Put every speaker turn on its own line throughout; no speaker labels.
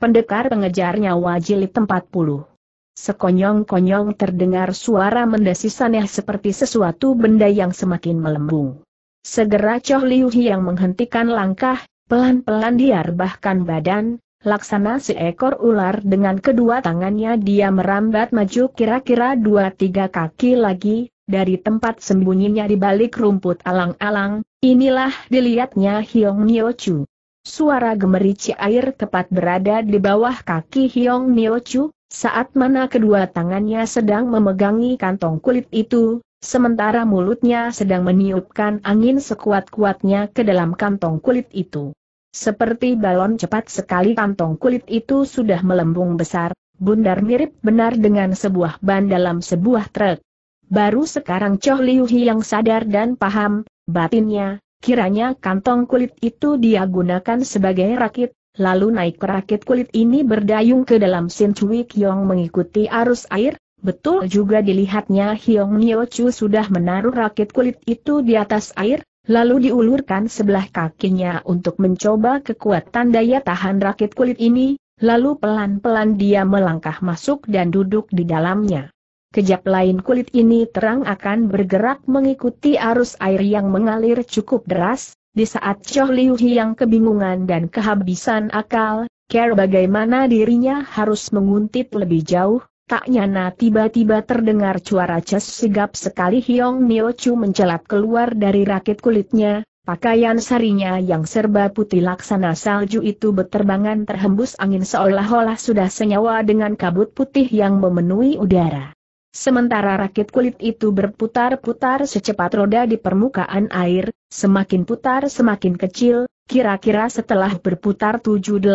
Pendekar pengejar nyawa jilid 40. Sekonyong-konyong terdengar suara mendesis seperti sesuatu benda yang semakin melembung. Segera Choh Liu yang menghentikan langkah, pelan-pelan diarbahkan badan, laksana seekor ular dengan kedua tangannya dia merambat maju kira-kira dua tiga kaki lagi, dari tempat sembunyinya di balik rumput alang-alang, inilah dilihatnya Hiong Nyo Chu. Suara gemerici air tepat berada di bawah kaki Hyong Chu saat mana kedua tangannya sedang memegangi kantong kulit itu, sementara mulutnya sedang meniupkan angin sekuat-kuatnya ke dalam kantong kulit itu. Seperti balon cepat sekali kantong kulit itu sudah melembung besar, bundar mirip benar dengan sebuah ban dalam sebuah truk. Baru sekarang Choh Liu Hi yang sadar dan paham, batinnya, Kiranya kantong kulit itu dia gunakan sebagai rakit, lalu naik ke rakit kulit ini berdayung ke dalam Sin Chui Kiong mengikuti arus air, betul juga dilihatnya Hiong Nio Chu sudah menaruh rakit kulit itu di atas air, lalu diulurkan sebelah kakinya untuk mencoba kekuatan daya tahan rakit kulit ini, lalu pelan-pelan dia melangkah masuk dan duduk di dalamnya. Kejap lain kulit ini terang akan bergerak mengikuti arus air yang mengalir cukup deras, di saat Choh Liu yang kebingungan dan kehabisan akal, care bagaimana dirinya harus menguntit lebih jauh, tak nyana tiba-tiba terdengar suara ces sigap sekali Hiong Nio Chu mencelat keluar dari rakit kulitnya, pakaian sarinya yang serba putih laksana salju itu beterbangan terhembus angin seolah-olah sudah senyawa dengan kabut putih yang memenuhi udara. Sementara rakit kulit itu berputar-putar secepat roda di permukaan air, semakin putar semakin kecil, kira-kira setelah berputar 7-18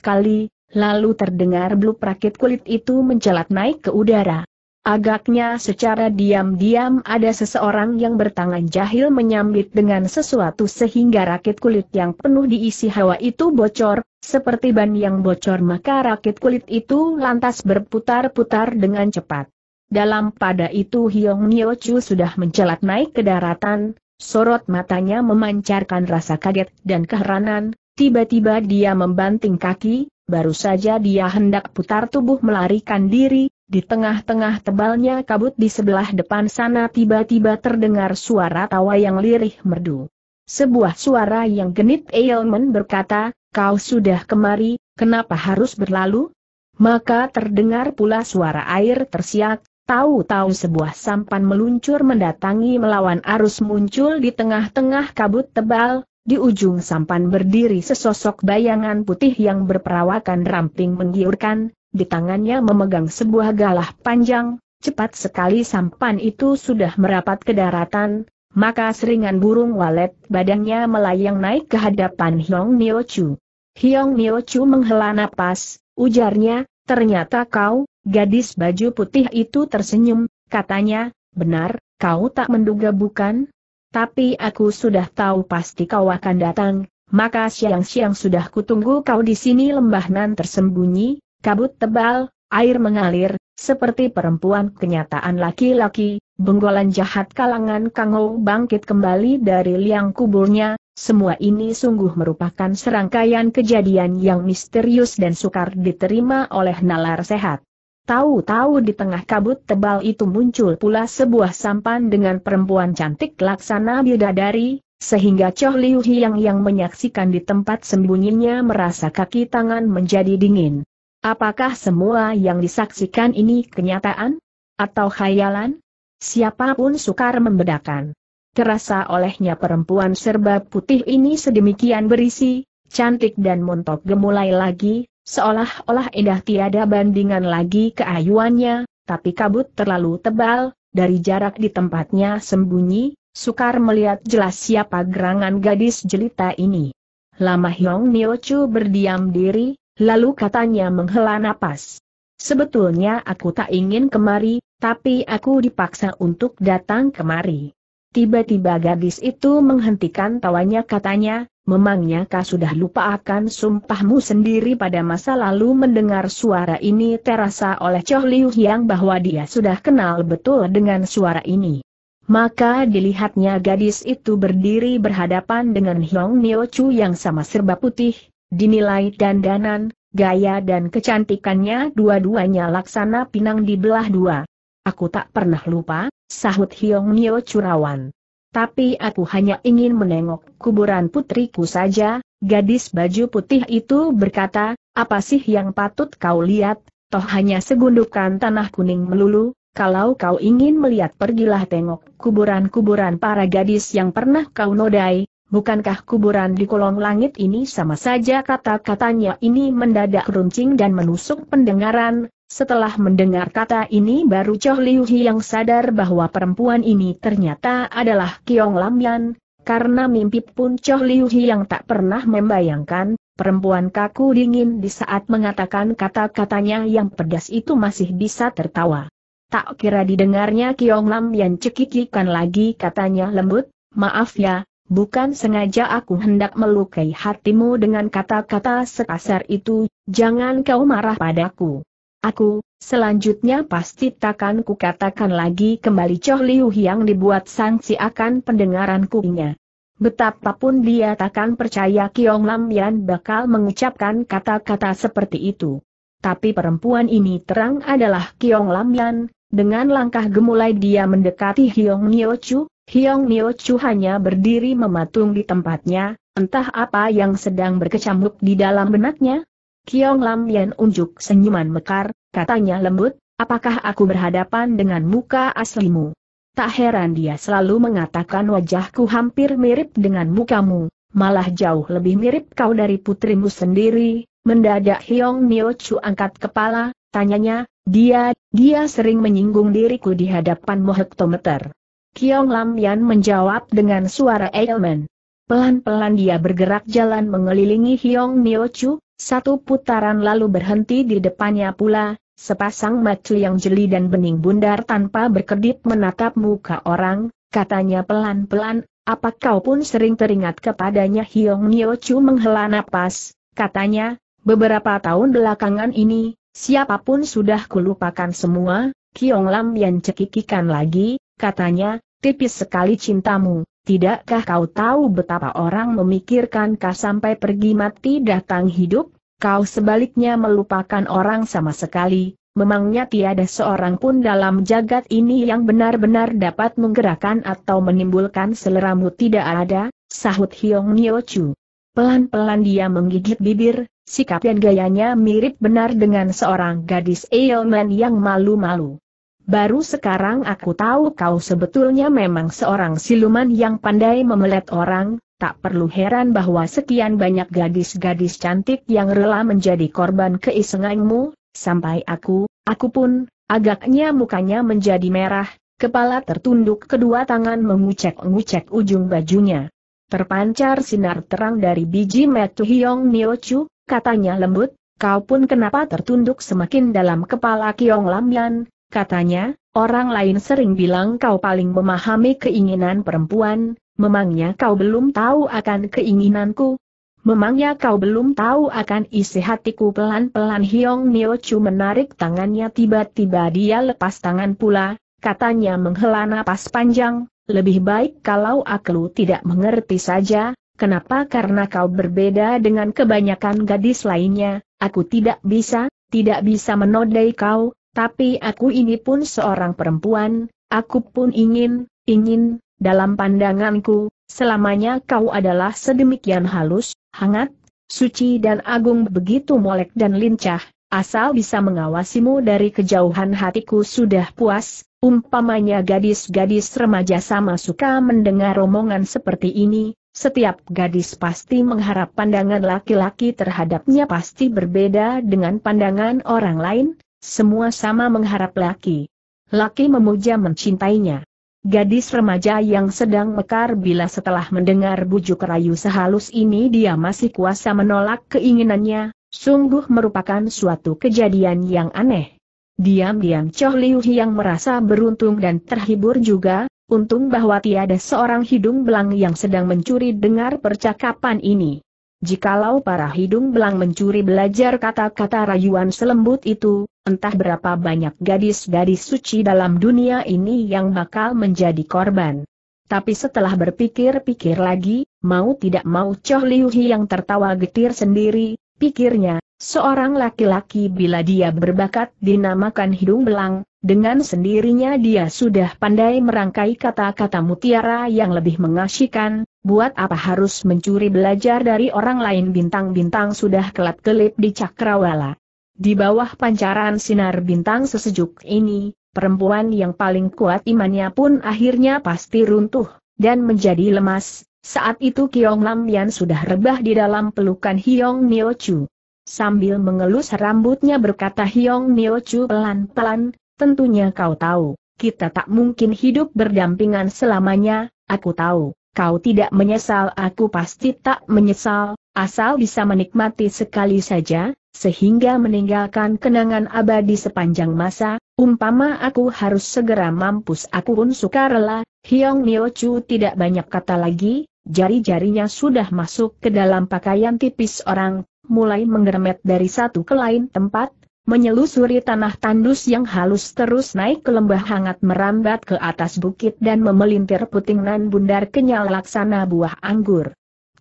kali, lalu terdengar blup rakit kulit itu mencelat naik ke udara. Agaknya secara diam-diam ada seseorang yang bertangan jahil menyambit dengan sesuatu sehingga rakit kulit yang penuh diisi hawa itu bocor, seperti ban yang bocor maka rakit kulit itu lantas berputar-putar dengan cepat. Dalam pada itu Hyong Nyo Chu sudah mencelat naik ke daratan, sorot matanya memancarkan rasa kaget dan keheranan, tiba-tiba dia membanting kaki, baru saja dia hendak putar tubuh melarikan diri, di tengah-tengah tebalnya kabut di sebelah depan sana tiba-tiba terdengar suara tawa yang lirih merdu. Sebuah suara yang genit Eilman berkata, kau sudah kemari, kenapa harus berlalu? Maka terdengar pula suara air tersiak, Tahu-tahu sebuah sampan meluncur mendatangi melawan arus muncul di tengah-tengah kabut tebal, di ujung sampan berdiri sesosok bayangan putih yang berperawakan ramping menggiurkan, di tangannya memegang sebuah galah panjang, cepat sekali sampan itu sudah merapat ke daratan, maka seringan burung walet badannya melayang naik ke hadapan Hiong Nio Chu. Hyong Nio Chu menghela napas, ujarnya, ternyata kau, Gadis baju putih itu tersenyum, katanya, benar, kau tak menduga bukan? Tapi aku sudah tahu pasti kau akan datang, maka siang-siang sudah kutunggu kau di sini lembah nan tersembunyi, kabut tebal, air mengalir, seperti perempuan kenyataan laki-laki, benggolan jahat kalangan kangau bangkit kembali dari liang kuburnya, semua ini sungguh merupakan serangkaian kejadian yang misterius dan sukar diterima oleh nalar sehat. Tahu-tahu di tengah kabut tebal itu muncul pula sebuah sampan dengan perempuan cantik laksana bidadari, sehingga Choh Liu Hiang yang menyaksikan di tempat sembunyinya merasa kaki tangan menjadi dingin. Apakah semua yang disaksikan ini kenyataan? Atau khayalan? Siapapun sukar membedakan. Terasa olehnya perempuan serba putih ini sedemikian berisi, cantik dan montok gemulai lagi, Seolah-olah indah tiada bandingan lagi keayuannya, tapi kabut terlalu tebal, dari jarak di tempatnya sembunyi, sukar melihat jelas siapa gerangan gadis jelita ini. Lama Hyong Niochu berdiam diri, lalu katanya menghela napas. Sebetulnya aku tak ingin kemari, tapi aku dipaksa untuk datang kemari. Tiba-tiba gadis itu menghentikan tawanya katanya, Memangnya kau sudah lupa akan sumpahmu sendiri pada masa lalu mendengar suara ini terasa oleh Choh Liu yang bahwa dia sudah kenal betul dengan suara ini. Maka dilihatnya gadis itu berdiri berhadapan dengan Hyong Nio Chu yang sama serba putih, dinilai dandanan, gaya dan kecantikannya dua-duanya laksana pinang di belah dua. Aku tak pernah lupa, sahut Hyong Nio Chu rawan tapi aku hanya ingin menengok kuburan putriku saja, gadis baju putih itu berkata, apa sih yang patut kau lihat, toh hanya segundukan tanah kuning melulu, kalau kau ingin melihat pergilah tengok kuburan-kuburan para gadis yang pernah kau nodai, bukankah kuburan di kolong langit ini sama saja kata-katanya ini mendadak runcing dan menusuk pendengaran, setelah mendengar kata ini baru Choh Liu yang sadar bahwa perempuan ini ternyata adalah Kiong Yan, karena mimpi pun Choh Liu yang tak pernah membayangkan, perempuan kaku dingin di saat mengatakan kata-katanya yang pedas itu masih bisa tertawa. Tak kira didengarnya Kiong Yan cekikikan lagi katanya lembut, maaf ya, Bukan sengaja aku hendak melukai hatimu dengan kata-kata sekasar itu, jangan kau marah padaku. Aku, selanjutnya pasti takkan kukatakan lagi kembali Choh Liu yang dibuat sanksi akan pendengaran kupingnya. Betapapun dia takkan percaya Kiong Lam Yan bakal mengucapkan kata-kata seperti itu. Tapi perempuan ini terang adalah Kiong Lam Yan, dengan langkah gemulai dia mendekati Hiong Nio Chu, Hiong Nio Chu hanya berdiri mematung di tempatnya, entah apa yang sedang berkecamuk di dalam benaknya, Kiong Lam Yan unjuk senyuman mekar, katanya lembut, apakah aku berhadapan dengan muka aslimu? Tak heran dia selalu mengatakan wajahku hampir mirip dengan mukamu, malah jauh lebih mirip kau dari putrimu sendiri. Mendadak Hyong Nio Chu angkat kepala, tanyanya, dia, dia sering menyinggung diriku di hadapan mohektometer. Kiong Lam Yan menjawab dengan suara elemen. Pelan-pelan dia bergerak jalan mengelilingi Hyong Niochu, satu putaran lalu berhenti di depannya pula, sepasang mata yang jeli dan bening bundar tanpa berkedip menatap muka orang, katanya pelan-pelan, apa kau pun sering teringat kepadanya Hyong Niochu menghela napas, katanya, beberapa tahun belakangan ini, siapapun sudah kulupakan semua, Kiong Lam yang cekikikan lagi, katanya, tipis sekali cintamu. Tidakkah kau tahu betapa orang memikirkan kau sampai pergi mati datang hidup? Kau sebaliknya melupakan orang sama sekali, memangnya tiada seorang pun dalam jagat ini yang benar-benar dapat menggerakkan atau menimbulkan seleramu tidak ada, sahut Hyong Nyo Chu. Pelan-pelan dia menggigit bibir, sikap dan gayanya mirip benar dengan seorang gadis ailman yang malu-malu. Baru sekarang aku tahu kau sebetulnya memang seorang siluman yang pandai memelet orang, tak perlu heran bahwa sekian banyak gadis-gadis cantik yang rela menjadi korban keisenganmu, sampai aku, aku pun, agaknya mukanya menjadi merah, kepala tertunduk kedua tangan mengucek-ngucek ujung bajunya. Terpancar sinar terang dari biji metu Hyong chu, katanya lembut, kau pun kenapa tertunduk semakin dalam kepala Kiong Lam Yan, katanya, orang lain sering bilang kau paling memahami keinginan perempuan, memangnya kau belum tahu akan keinginanku? Memangnya kau belum tahu akan isi hatiku pelan-pelan Hiong Chu menarik tangannya tiba-tiba dia lepas tangan pula, katanya menghela napas panjang, lebih baik kalau aku tidak mengerti saja, kenapa karena kau berbeda dengan kebanyakan gadis lainnya, aku tidak bisa, tidak bisa menodai kau, tapi aku ini pun seorang perempuan, aku pun ingin, ingin, dalam pandanganku, selamanya kau adalah sedemikian halus, hangat, suci dan agung begitu molek dan lincah, asal bisa mengawasimu dari kejauhan hatiku sudah puas, umpamanya gadis-gadis remaja sama suka mendengar omongan seperti ini, setiap gadis pasti mengharap pandangan laki-laki terhadapnya pasti berbeda dengan pandangan orang lain, semua sama mengharap laki. Laki memuja mencintainya. Gadis remaja yang sedang mekar bila setelah mendengar bujuk rayu sehalus ini dia masih kuasa menolak keinginannya, sungguh merupakan suatu kejadian yang aneh. Diam-diam Choh Liu yang merasa beruntung dan terhibur juga, untung bahwa tiada seorang hidung belang yang sedang mencuri dengar percakapan ini. Jikalau para hidung belang mencuri belajar kata-kata rayuan selembut itu, entah berapa banyak gadis-gadis suci dalam dunia ini yang bakal menjadi korban. Tapi setelah berpikir-pikir lagi, mau tidak mau Choh Liu yang tertawa getir sendiri, Pikirnya, seorang laki-laki bila dia berbakat dinamakan hidung belang, dengan sendirinya dia sudah pandai merangkai kata-kata mutiara yang lebih mengasyikan, buat apa harus mencuri belajar dari orang lain bintang-bintang sudah kelat kelip di Cakrawala. Di bawah pancaran sinar bintang sesejuk ini, perempuan yang paling kuat imannya pun akhirnya pasti runtuh, dan menjadi lemas, saat itu Kiong Lam Yan sudah rebah di dalam pelukan Hiong Nio Chu. Sambil mengelus rambutnya berkata Hiong Nio Chu pelan-pelan, tentunya kau tahu, kita tak mungkin hidup berdampingan selamanya, aku tahu, kau tidak menyesal aku pasti tak menyesal, asal bisa menikmati sekali saja, sehingga meninggalkan kenangan abadi sepanjang masa, umpama aku harus segera mampus aku pun suka rela, Hiong Nio Chu tidak banyak kata lagi, jari-jarinya sudah masuk ke dalam pakaian tipis orang, mulai menggeremet dari satu ke lain tempat, menyelusuri tanah tandus yang halus terus naik ke lembah hangat merambat ke atas bukit dan memelintir putingan bundar kenyal laksana buah anggur.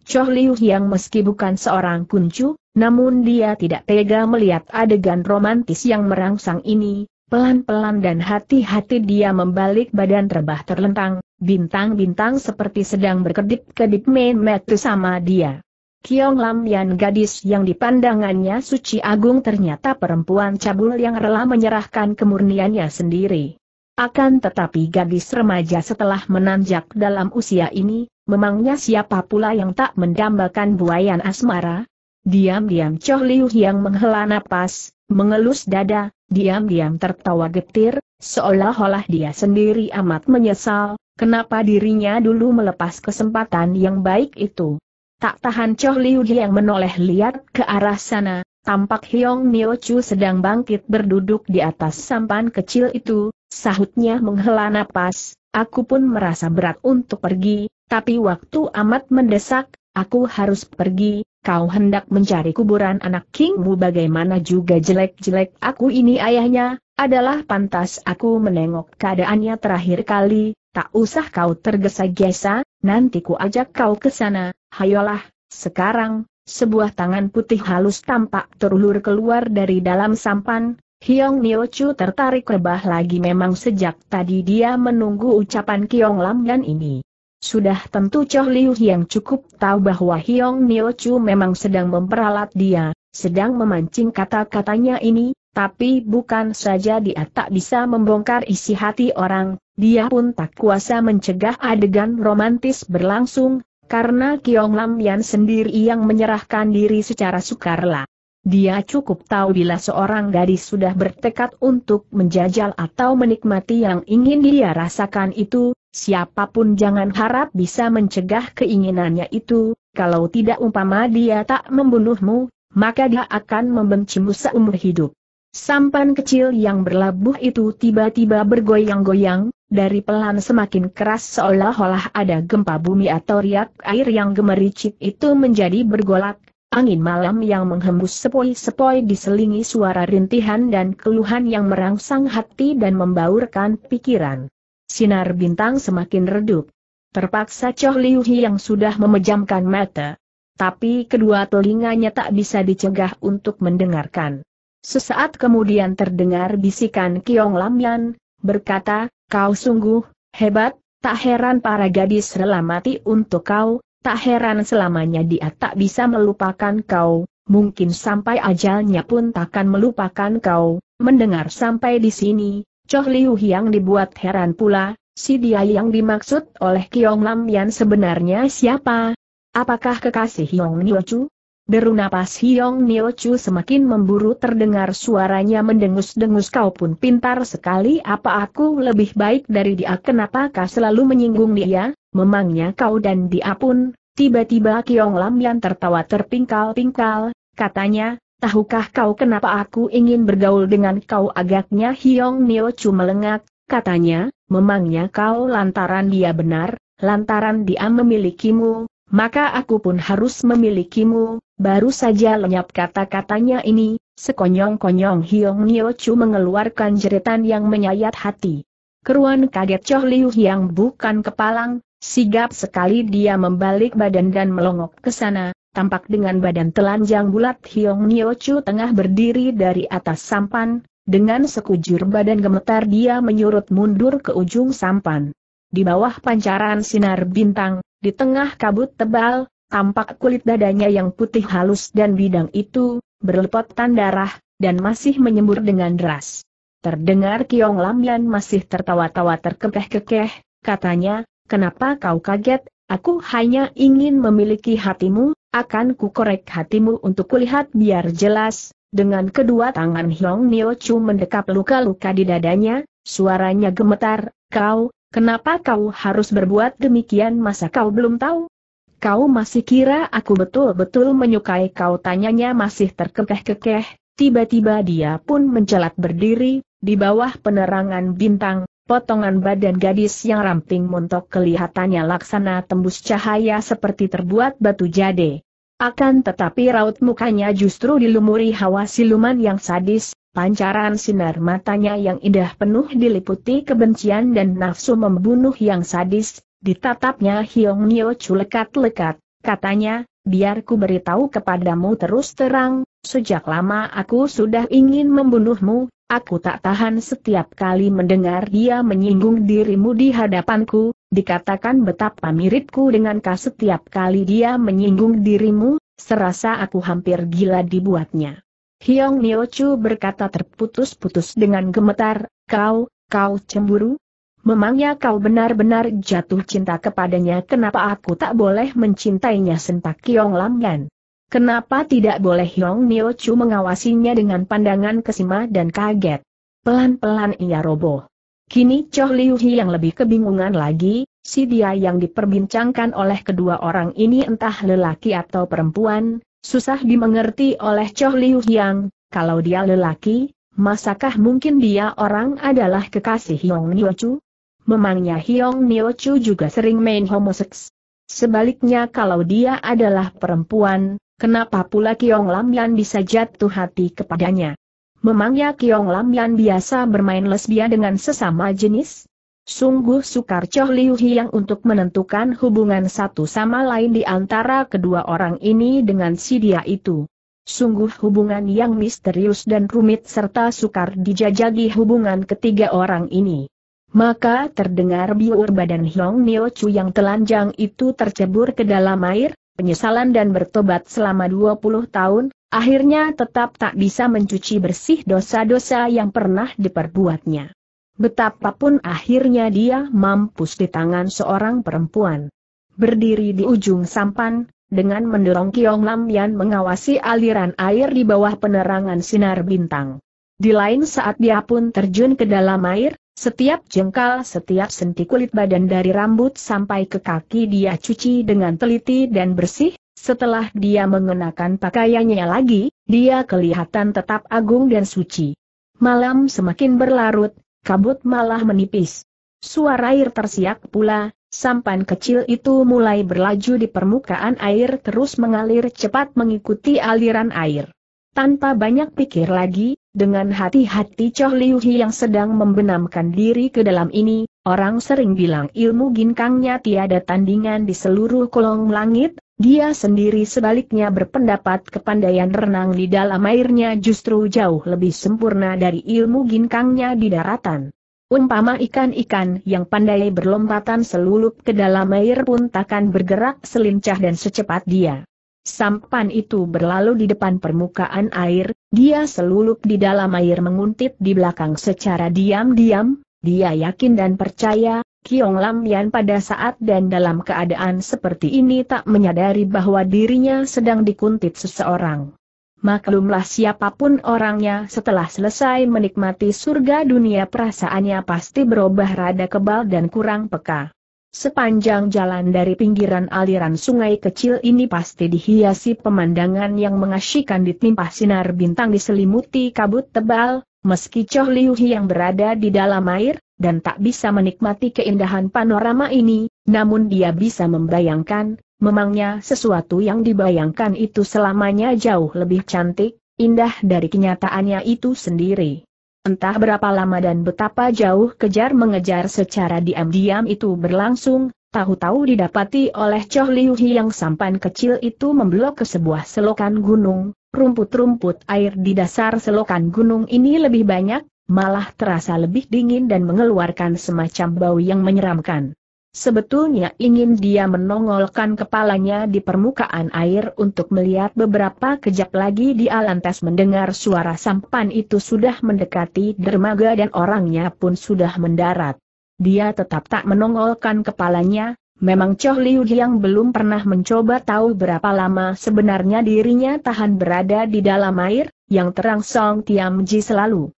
Choh Liu yang meski bukan seorang kuncu, namun dia tidak tega melihat adegan romantis yang merangsang ini, Pelan-pelan dan hati-hati dia membalik badan terbah terlentang, bintang-bintang seperti sedang berkedip-kedip main metu sama dia. Kiong Lam Yan gadis yang dipandangannya suci agung ternyata perempuan cabul yang rela menyerahkan kemurniannya sendiri. Akan tetapi gadis remaja setelah menanjak dalam usia ini, memangnya siapa pula yang tak mendambakan buayan asmara? Diam-diam Choh Liu yang menghela napas, mengelus dada, diam-diam tertawa getir, seolah-olah dia sendiri amat menyesal, kenapa dirinya dulu melepas kesempatan yang baik itu. Tak tahan Choh Liu yang menoleh lihat ke arah sana, tampak Hyong Nio Chu sedang bangkit berduduk di atas sampan kecil itu, sahutnya menghela napas, aku pun merasa berat untuk pergi, tapi waktu amat mendesak, Aku harus pergi, kau hendak mencari kuburan anak Kingmu bagaimana juga jelek-jelek aku ini ayahnya, adalah pantas aku menengok keadaannya terakhir kali, tak usah kau tergesa-gesa, nanti ku ajak kau ke sana, hayolah, sekarang, sebuah tangan putih halus tampak terulur keluar dari dalam sampan, Hiong Niochu tertarik rebah lagi memang sejak tadi dia menunggu ucapan Kiong Lam dan ini. Sudah tentu Choh Liu yang cukup tahu bahwa Hiong Nio Chu memang sedang memperalat dia, sedang memancing kata-katanya ini, tapi bukan saja dia tak bisa membongkar isi hati orang, dia pun tak kuasa mencegah adegan romantis berlangsung, karena Kiong Lam Yan sendiri yang menyerahkan diri secara sukarela. Dia cukup tahu bila seorang gadis sudah bertekad untuk menjajal atau menikmati yang ingin dia rasakan itu, siapapun jangan harap bisa mencegah keinginannya itu, kalau tidak umpama dia tak membunuhmu, maka dia akan membencimu seumur hidup. Sampan kecil yang berlabuh itu tiba-tiba bergoyang-goyang, dari pelan semakin keras seolah-olah ada gempa bumi atau riak air yang gemericik itu menjadi bergolak, angin malam yang menghembus sepoi-sepoi diselingi suara rintihan dan keluhan yang merangsang hati dan membaurkan pikiran sinar bintang semakin redup. Terpaksa Choh Liu Hi yang sudah memejamkan mata. Tapi kedua telinganya tak bisa dicegah untuk mendengarkan. Sesaat kemudian terdengar bisikan Kiong Lamyan, berkata, kau sungguh, hebat, tak heran para gadis rela mati untuk kau, tak heran selamanya dia tak bisa melupakan kau, mungkin sampai ajalnya pun takkan melupakan kau, mendengar sampai di sini, Choh Liu Hiang dibuat heran pula, si dia yang dimaksud oleh Kiong Lam Yan sebenarnya siapa? Apakah kekasih Hiong Nio Chu? Deru napas Hiong Nio Chu semakin memburu terdengar suaranya mendengus-dengus kau pun pintar sekali apa aku lebih baik dari dia kenapa kau selalu menyinggung dia, memangnya kau dan dia pun, tiba-tiba Kiong Lam Yan tertawa terpingkal-pingkal, katanya, tahukah kau kenapa aku ingin bergaul dengan kau agaknya Hiong Nio Chu melengak, katanya, memangnya kau lantaran dia benar, lantaran dia memilikimu, maka aku pun harus memilikimu, baru saja lenyap kata-katanya ini, sekonyong-konyong Hiong Nio Chu mengeluarkan jeritan yang menyayat hati. Keruan kaget Choh Liu yang bukan kepalang, sigap sekali dia membalik badan dan melongok ke sana, tampak dengan badan telanjang bulat Hiong Nio Chu tengah berdiri dari atas sampan, dengan sekujur badan gemetar dia menyurut mundur ke ujung sampan. Di bawah pancaran sinar bintang, di tengah kabut tebal, tampak kulit dadanya yang putih halus dan bidang itu, berlepotan darah, dan masih menyembur dengan deras. Terdengar Kiong Yan masih tertawa-tawa terkekeh-kekeh, katanya, kenapa kau kaget, aku hanya ingin memiliki hatimu, akan kukorek hatimu untuk kulihat biar jelas, dengan kedua tangan Hyong Nio Chu mendekap luka-luka di dadanya, suaranya gemetar, kau, kenapa kau harus berbuat demikian masa kau belum tahu? Kau masih kira aku betul-betul menyukai kau tanyanya masih terkekeh-kekeh, tiba-tiba dia pun mencelat berdiri, di bawah penerangan bintang, Potongan badan gadis yang ramping montok kelihatannya laksana tembus cahaya seperti terbuat batu jade. Akan tetapi raut mukanya justru dilumuri hawa siluman yang sadis, pancaran sinar matanya yang indah penuh diliputi kebencian dan nafsu membunuh yang sadis, ditatapnya Hiong Nio Chu lekat-lekat, katanya, biar ku beritahu kepadamu terus terang, sejak lama aku sudah ingin membunuhmu, Aku tak tahan setiap kali mendengar dia menyinggung dirimu di hadapanku, dikatakan betapa miripku dengan kau setiap kali dia menyinggung dirimu, serasa aku hampir gila dibuatnya. Hyong Niochu berkata terputus-putus dengan gemetar, kau, kau cemburu? Memangnya kau benar-benar jatuh cinta kepadanya kenapa aku tak boleh mencintainya sentak Kiong Lamgan? Kenapa tidak boleh Yong Nio Chu mengawasinya dengan pandangan kesima dan kaget? Pelan-pelan ia roboh. Kini Choh Liu Hi yang lebih kebingungan lagi, si dia yang diperbincangkan oleh kedua orang ini entah lelaki atau perempuan, susah dimengerti oleh Choh Liu Yang, kalau dia lelaki, masakah mungkin dia orang adalah kekasih Hyong Nio Chu? Memangnya Hyong Nio Chu juga sering main homoseks. Sebaliknya kalau dia adalah perempuan, Kenapa pula Kiong Lam Yan bisa jatuh hati kepadanya? Memangnya Kiong Lam Yan biasa bermain lesbia dengan sesama jenis? Sungguh sukar Choh Liu Hiang untuk menentukan hubungan satu sama lain di antara kedua orang ini dengan si dia itu. Sungguh hubungan yang misterius dan rumit serta sukar dijajagi hubungan ketiga orang ini. Maka terdengar biur badan Hiong Nio Chu yang telanjang itu tercebur ke dalam air, penyesalan dan bertobat selama 20 tahun, akhirnya tetap tak bisa mencuci bersih dosa-dosa yang pernah diperbuatnya. Betapapun akhirnya dia mampus di tangan seorang perempuan. Berdiri di ujung sampan, dengan mendorong Kiong Lam Yan mengawasi aliran air di bawah penerangan sinar bintang. Di lain saat dia pun terjun ke dalam air, setiap jengkal, setiap senti kulit badan dari rambut sampai ke kaki dia cuci dengan teliti dan bersih, setelah dia mengenakan pakaiannya lagi, dia kelihatan tetap agung dan suci. Malam semakin berlarut, kabut malah menipis. Suara air tersiak pula, sampan kecil itu mulai berlaju di permukaan air terus mengalir cepat mengikuti aliran air. Tanpa banyak pikir lagi, dengan hati-hati Choh Liu Hi yang sedang membenamkan diri ke dalam ini, orang sering bilang ilmu ginkangnya tiada tandingan di seluruh kolong langit, dia sendiri sebaliknya berpendapat kepandaian renang di dalam airnya justru jauh lebih sempurna dari ilmu ginkangnya di daratan. Umpama ikan-ikan yang pandai berlompatan seluruh ke dalam air pun takkan bergerak selincah dan secepat dia. Sampan itu berlalu di depan permukaan air, dia selulup di dalam air menguntit di belakang secara diam-diam, dia yakin dan percaya, Kiong Lam Yan pada saat dan dalam keadaan seperti ini tak menyadari bahwa dirinya sedang dikuntit seseorang. Maklumlah siapapun orangnya setelah selesai menikmati surga dunia perasaannya pasti berubah rada kebal dan kurang peka. Sepanjang jalan dari pinggiran aliran sungai kecil ini pasti dihiasi pemandangan yang mengasyikan ditimpa sinar bintang diselimuti kabut tebal, meski Choh Liu yang berada di dalam air, dan tak bisa menikmati keindahan panorama ini, namun dia bisa membayangkan, memangnya sesuatu yang dibayangkan itu selamanya jauh lebih cantik, indah dari kenyataannya itu sendiri. Entah berapa lama dan betapa jauh kejar mengejar secara diam-diam itu berlangsung, tahu-tahu didapati oleh Choh Liu yang sampan kecil itu memblok ke sebuah selokan gunung, rumput-rumput air di dasar selokan gunung ini lebih banyak, malah terasa lebih dingin dan mengeluarkan semacam bau yang menyeramkan. Sebetulnya ingin dia menongolkan kepalanya di permukaan air untuk melihat beberapa kejap lagi Di lantas mendengar suara sampan itu sudah mendekati dermaga dan orangnya pun sudah mendarat. Dia tetap tak menongolkan kepalanya, memang Choh Liu yang belum pernah mencoba tahu berapa lama sebenarnya dirinya tahan berada di dalam air, yang terang Song Tiam Ji selalu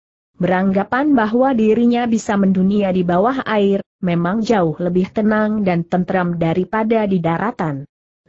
beranggapan bahwa dirinya bisa mendunia di bawah air, memang jauh lebih tenang dan tentram daripada di daratan.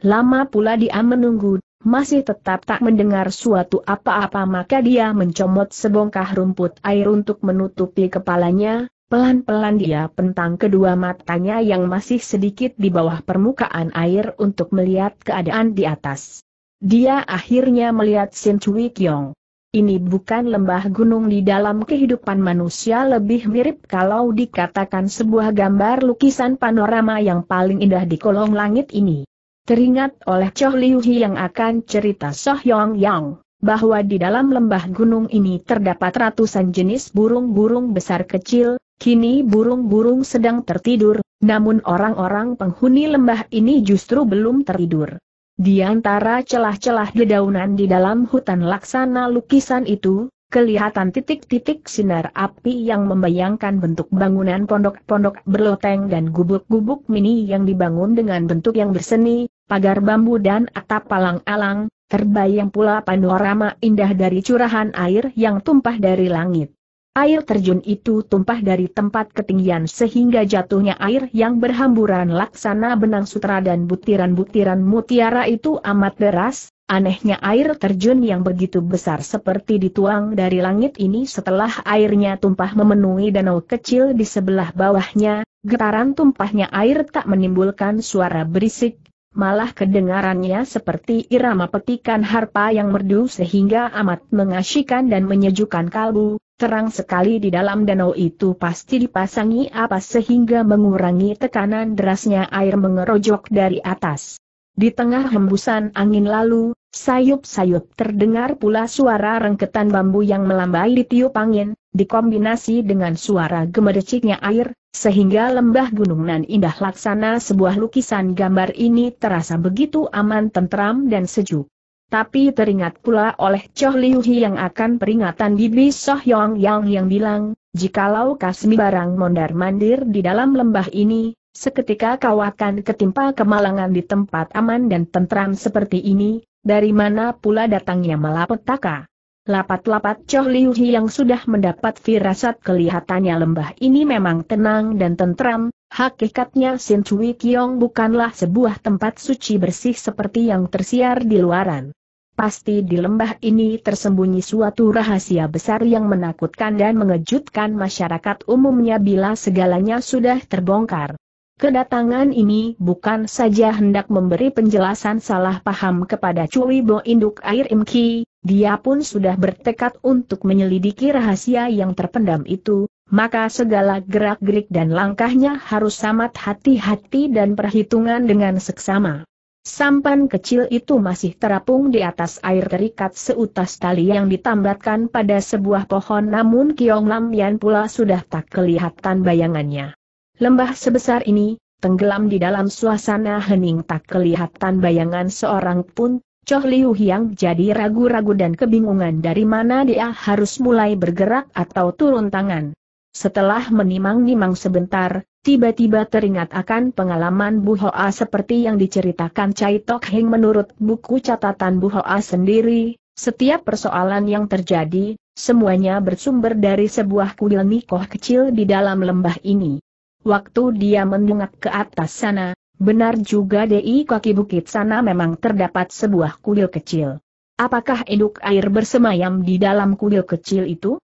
Lama pula dia menunggu, masih tetap tak mendengar suatu apa-apa maka dia mencomot sebongkah rumput air untuk menutupi kepalanya, pelan-pelan dia pentang kedua matanya yang masih sedikit di bawah permukaan air untuk melihat keadaan di atas. Dia akhirnya melihat Sin Chui Kyong. Ini bukan lembah gunung di dalam kehidupan manusia lebih mirip kalau dikatakan sebuah gambar lukisan panorama yang paling indah di kolong langit ini. Teringat oleh Choh Liu Hi yang akan cerita Soh Yong Yang, bahwa di dalam lembah gunung ini terdapat ratusan jenis burung-burung besar kecil, kini burung-burung sedang tertidur, namun orang-orang penghuni lembah ini justru belum tertidur. Di antara celah-celah dedaunan di dalam hutan laksana lukisan itu, kelihatan titik-titik sinar api yang membayangkan bentuk bangunan pondok-pondok berloteng dan gubuk-gubuk mini yang dibangun dengan bentuk yang berseni, pagar bambu dan atap palang-alang, terbayang pula panorama indah dari curahan air yang tumpah dari langit. Air terjun itu tumpah dari tempat ketinggian sehingga jatuhnya air yang berhamburan laksana benang sutra dan butiran-butiran mutiara itu amat deras, Anehnya air terjun yang begitu besar seperti dituang dari langit ini setelah airnya tumpah memenuhi danau kecil di sebelah bawahnya, getaran tumpahnya air tak menimbulkan suara berisik, malah kedengarannya seperti irama petikan harpa yang merdu sehingga amat mengasyikan dan menyejukkan kalbu, Terang sekali di dalam danau itu pasti dipasangi apa sehingga mengurangi tekanan derasnya air mengerojok dari atas. Di tengah hembusan angin lalu, sayup-sayup terdengar pula suara rengketan bambu yang melambai di tiup angin, dikombinasi dengan suara gemericiknya air, sehingga lembah gunung nan indah laksana sebuah lukisan gambar ini terasa begitu aman tentram dan sejuk. Tapi teringat pula oleh Choh Liu Hi yang akan peringatan Bibi Soh Yong Yang yang bilang, jikalau Kasmi barang mondar-mandir di dalam lembah ini, seketika kau akan ketimpa kemalangan di tempat aman dan tentram seperti ini, dari mana pula datangnya malapetaka. Lapat-lapat Choh Liu Hi yang sudah mendapat firasat kelihatannya lembah ini memang tenang dan tentram, hakikatnya Sin Cui Kiong bukanlah sebuah tempat suci bersih seperti yang tersiar di luaran. Pasti di lembah ini tersembunyi suatu rahasia besar yang menakutkan dan mengejutkan masyarakat umumnya bila segalanya sudah terbongkar. Kedatangan ini bukan saja hendak memberi penjelasan salah paham kepada Cui Bo Induk Air Im Ki, dia pun sudah bertekad untuk menyelidiki rahasia yang terpendam itu, maka segala gerak-gerik dan langkahnya harus amat hati-hati dan perhitungan dengan seksama. Sampan kecil itu masih terapung di atas air terikat seutas tali yang ditambatkan pada sebuah pohon namun Kiong Lam Yan pula sudah tak kelihatan bayangannya. Lembah sebesar ini, tenggelam di dalam suasana hening tak kelihatan bayangan seorang pun, Choh Liu Hiang jadi ragu-ragu dan kebingungan dari mana dia harus mulai bergerak atau turun tangan. Setelah menimang-nimang sebentar, tiba-tiba teringat akan pengalaman Bu Hoa seperti yang diceritakan Chai Tok Heng menurut buku catatan Bu Hoa sendiri, setiap persoalan yang terjadi, semuanya bersumber dari sebuah kuil nikoh kecil di dalam lembah ini. Waktu dia mendungak ke atas sana, benar juga di kaki bukit sana memang terdapat sebuah kuil kecil. Apakah induk air bersemayam di dalam kuil kecil itu?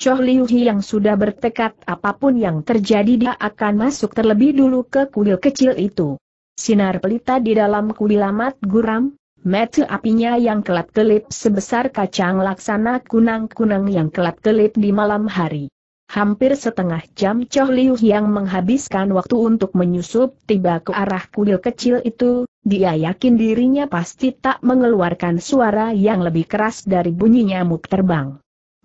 Choh Liu Hi yang sudah bertekad apapun yang terjadi dia akan masuk terlebih dulu ke kuil kecil itu. Sinar pelita di dalam kuil amat guram, Mata apinya yang kelap-kelip sebesar kacang laksana kunang-kunang yang kelap-kelip di malam hari. Hampir setengah jam Choh Liu yang menghabiskan waktu untuk menyusup tiba ke arah kuil kecil itu, dia yakin dirinya pasti tak mengeluarkan suara yang lebih keras dari bunyi nyamuk terbang.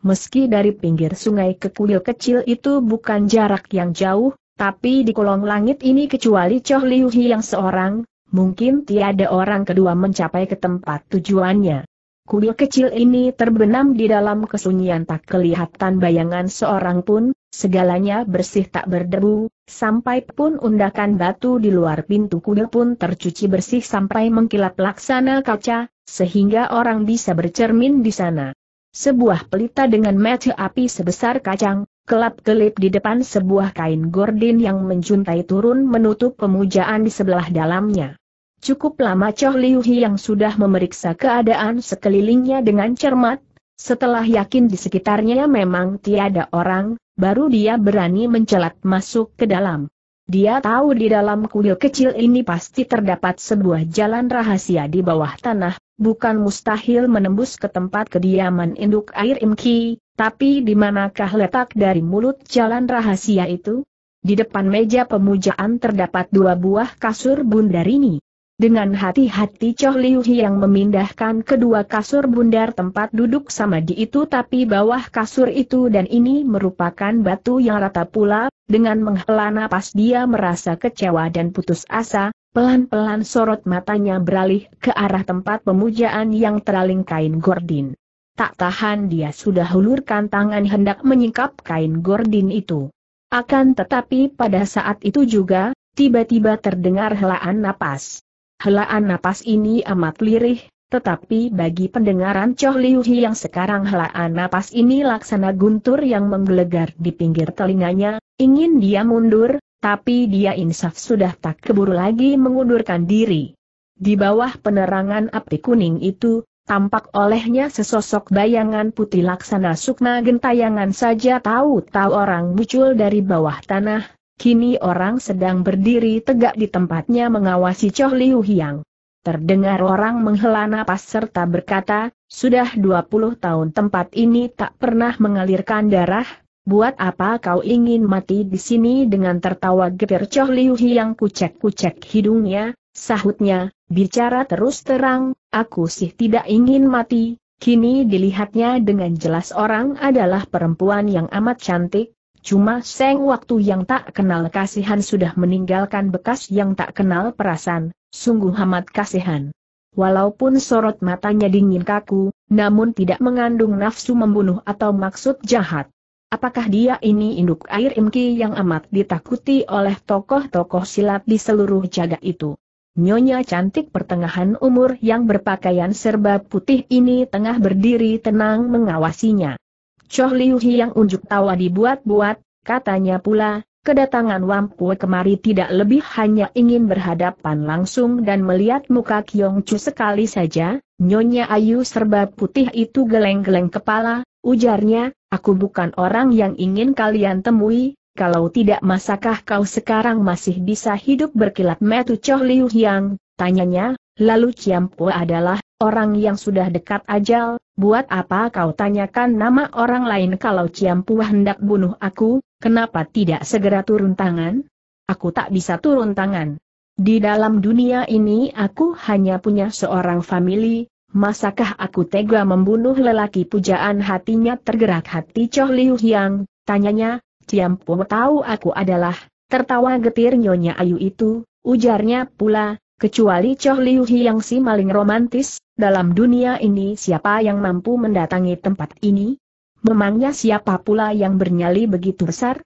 Meski dari pinggir sungai ke kuil kecil itu bukan jarak yang jauh, tapi di kolong langit ini kecuali Choh Liu yang seorang, mungkin tiada orang kedua mencapai ke tempat tujuannya. Kuil kecil ini terbenam di dalam kesunyian tak kelihatan bayangan seorang pun, segalanya bersih tak berdebu, sampai pun undakan batu di luar pintu kuil pun tercuci bersih sampai mengkilap laksana kaca, sehingga orang bisa bercermin di sana. Sebuah pelita dengan mata api sebesar kacang, kelap-kelip di depan sebuah kain gordin yang menjuntai turun menutup pemujaan di sebelah dalamnya. Cukup lama Choh Liu yang sudah memeriksa keadaan sekelilingnya dengan cermat, setelah yakin di sekitarnya memang tiada orang, baru dia berani mencelat masuk ke dalam. Dia tahu di dalam kuil kecil ini pasti terdapat sebuah jalan rahasia di bawah tanah, bukan mustahil menembus ke tempat kediaman induk air Imki, tapi di manakah letak dari mulut jalan rahasia itu? Di depan meja pemujaan terdapat dua buah kasur bundar ini. Dengan hati-hati Choh Liu yang memindahkan kedua kasur bundar tempat duduk sama di itu tapi bawah kasur itu dan ini merupakan batu yang rata pula, dengan menghela napas dia merasa kecewa dan putus asa, pelan-pelan sorot matanya beralih ke arah tempat pemujaan yang teraling kain gordin. Tak tahan dia sudah hulurkan tangan hendak menyingkap kain gordin itu. Akan tetapi pada saat itu juga, tiba-tiba terdengar helaan napas. Helaan napas ini amat lirih, tetapi bagi pendengaran Choh Liu Hi yang sekarang helaan napas ini laksana guntur yang menggelegar di pinggir telinganya, ingin dia mundur, tapi dia insaf sudah tak keburu lagi mengundurkan diri. Di bawah penerangan api kuning itu, tampak olehnya sesosok bayangan putih laksana sukma gentayangan saja tahu-tahu orang muncul dari bawah tanah, Kini orang sedang berdiri tegak di tempatnya mengawasi Choh Liu Hiang. Terdengar orang menghela napas serta berkata, sudah 20 tahun tempat ini tak pernah mengalirkan darah, buat apa kau ingin mati di sini dengan tertawa getir Choh Liu Hiang kucek-kucek hidungnya, sahutnya, bicara terus terang, aku sih tidak ingin mati, kini dilihatnya dengan jelas orang adalah perempuan yang amat cantik, Cuma seng waktu yang tak kenal kasihan sudah meninggalkan bekas yang tak kenal perasan, sungguh amat kasihan. Walaupun sorot matanya dingin kaku, namun tidak mengandung nafsu membunuh atau maksud jahat. Apakah dia ini induk air imki yang amat ditakuti oleh tokoh-tokoh silat di seluruh jagat itu? Nyonya cantik pertengahan umur yang berpakaian serba putih ini tengah berdiri tenang mengawasinya. Choh Liu yang unjuk tawa dibuat-buat, katanya pula, kedatangan Wampu kemari tidak lebih hanya ingin berhadapan langsung dan melihat muka Kiong Chu sekali saja, Nyonya Ayu serba putih itu geleng-geleng kepala, ujarnya, aku bukan orang yang ingin kalian temui, kalau tidak masakah kau sekarang masih bisa hidup berkilat metu Choh Liu Yang, tanyanya, lalu Ciampu adalah, orang yang sudah dekat ajal, Buat apa kau tanyakan nama orang lain kalau Ciampu hendak bunuh aku, kenapa tidak segera turun tangan? Aku tak bisa turun tangan. Di dalam dunia ini aku hanya punya seorang famili, masakah aku tega membunuh lelaki pujaan hatinya tergerak hati Choh Liu Hyang, tanyanya, Ciampu tahu aku adalah, tertawa getir Nyonya Ayu itu, ujarnya pula, Kecuali Choh Liu yang si maling romantis, dalam dunia ini siapa yang mampu mendatangi tempat ini? Memangnya siapa pula yang bernyali begitu besar?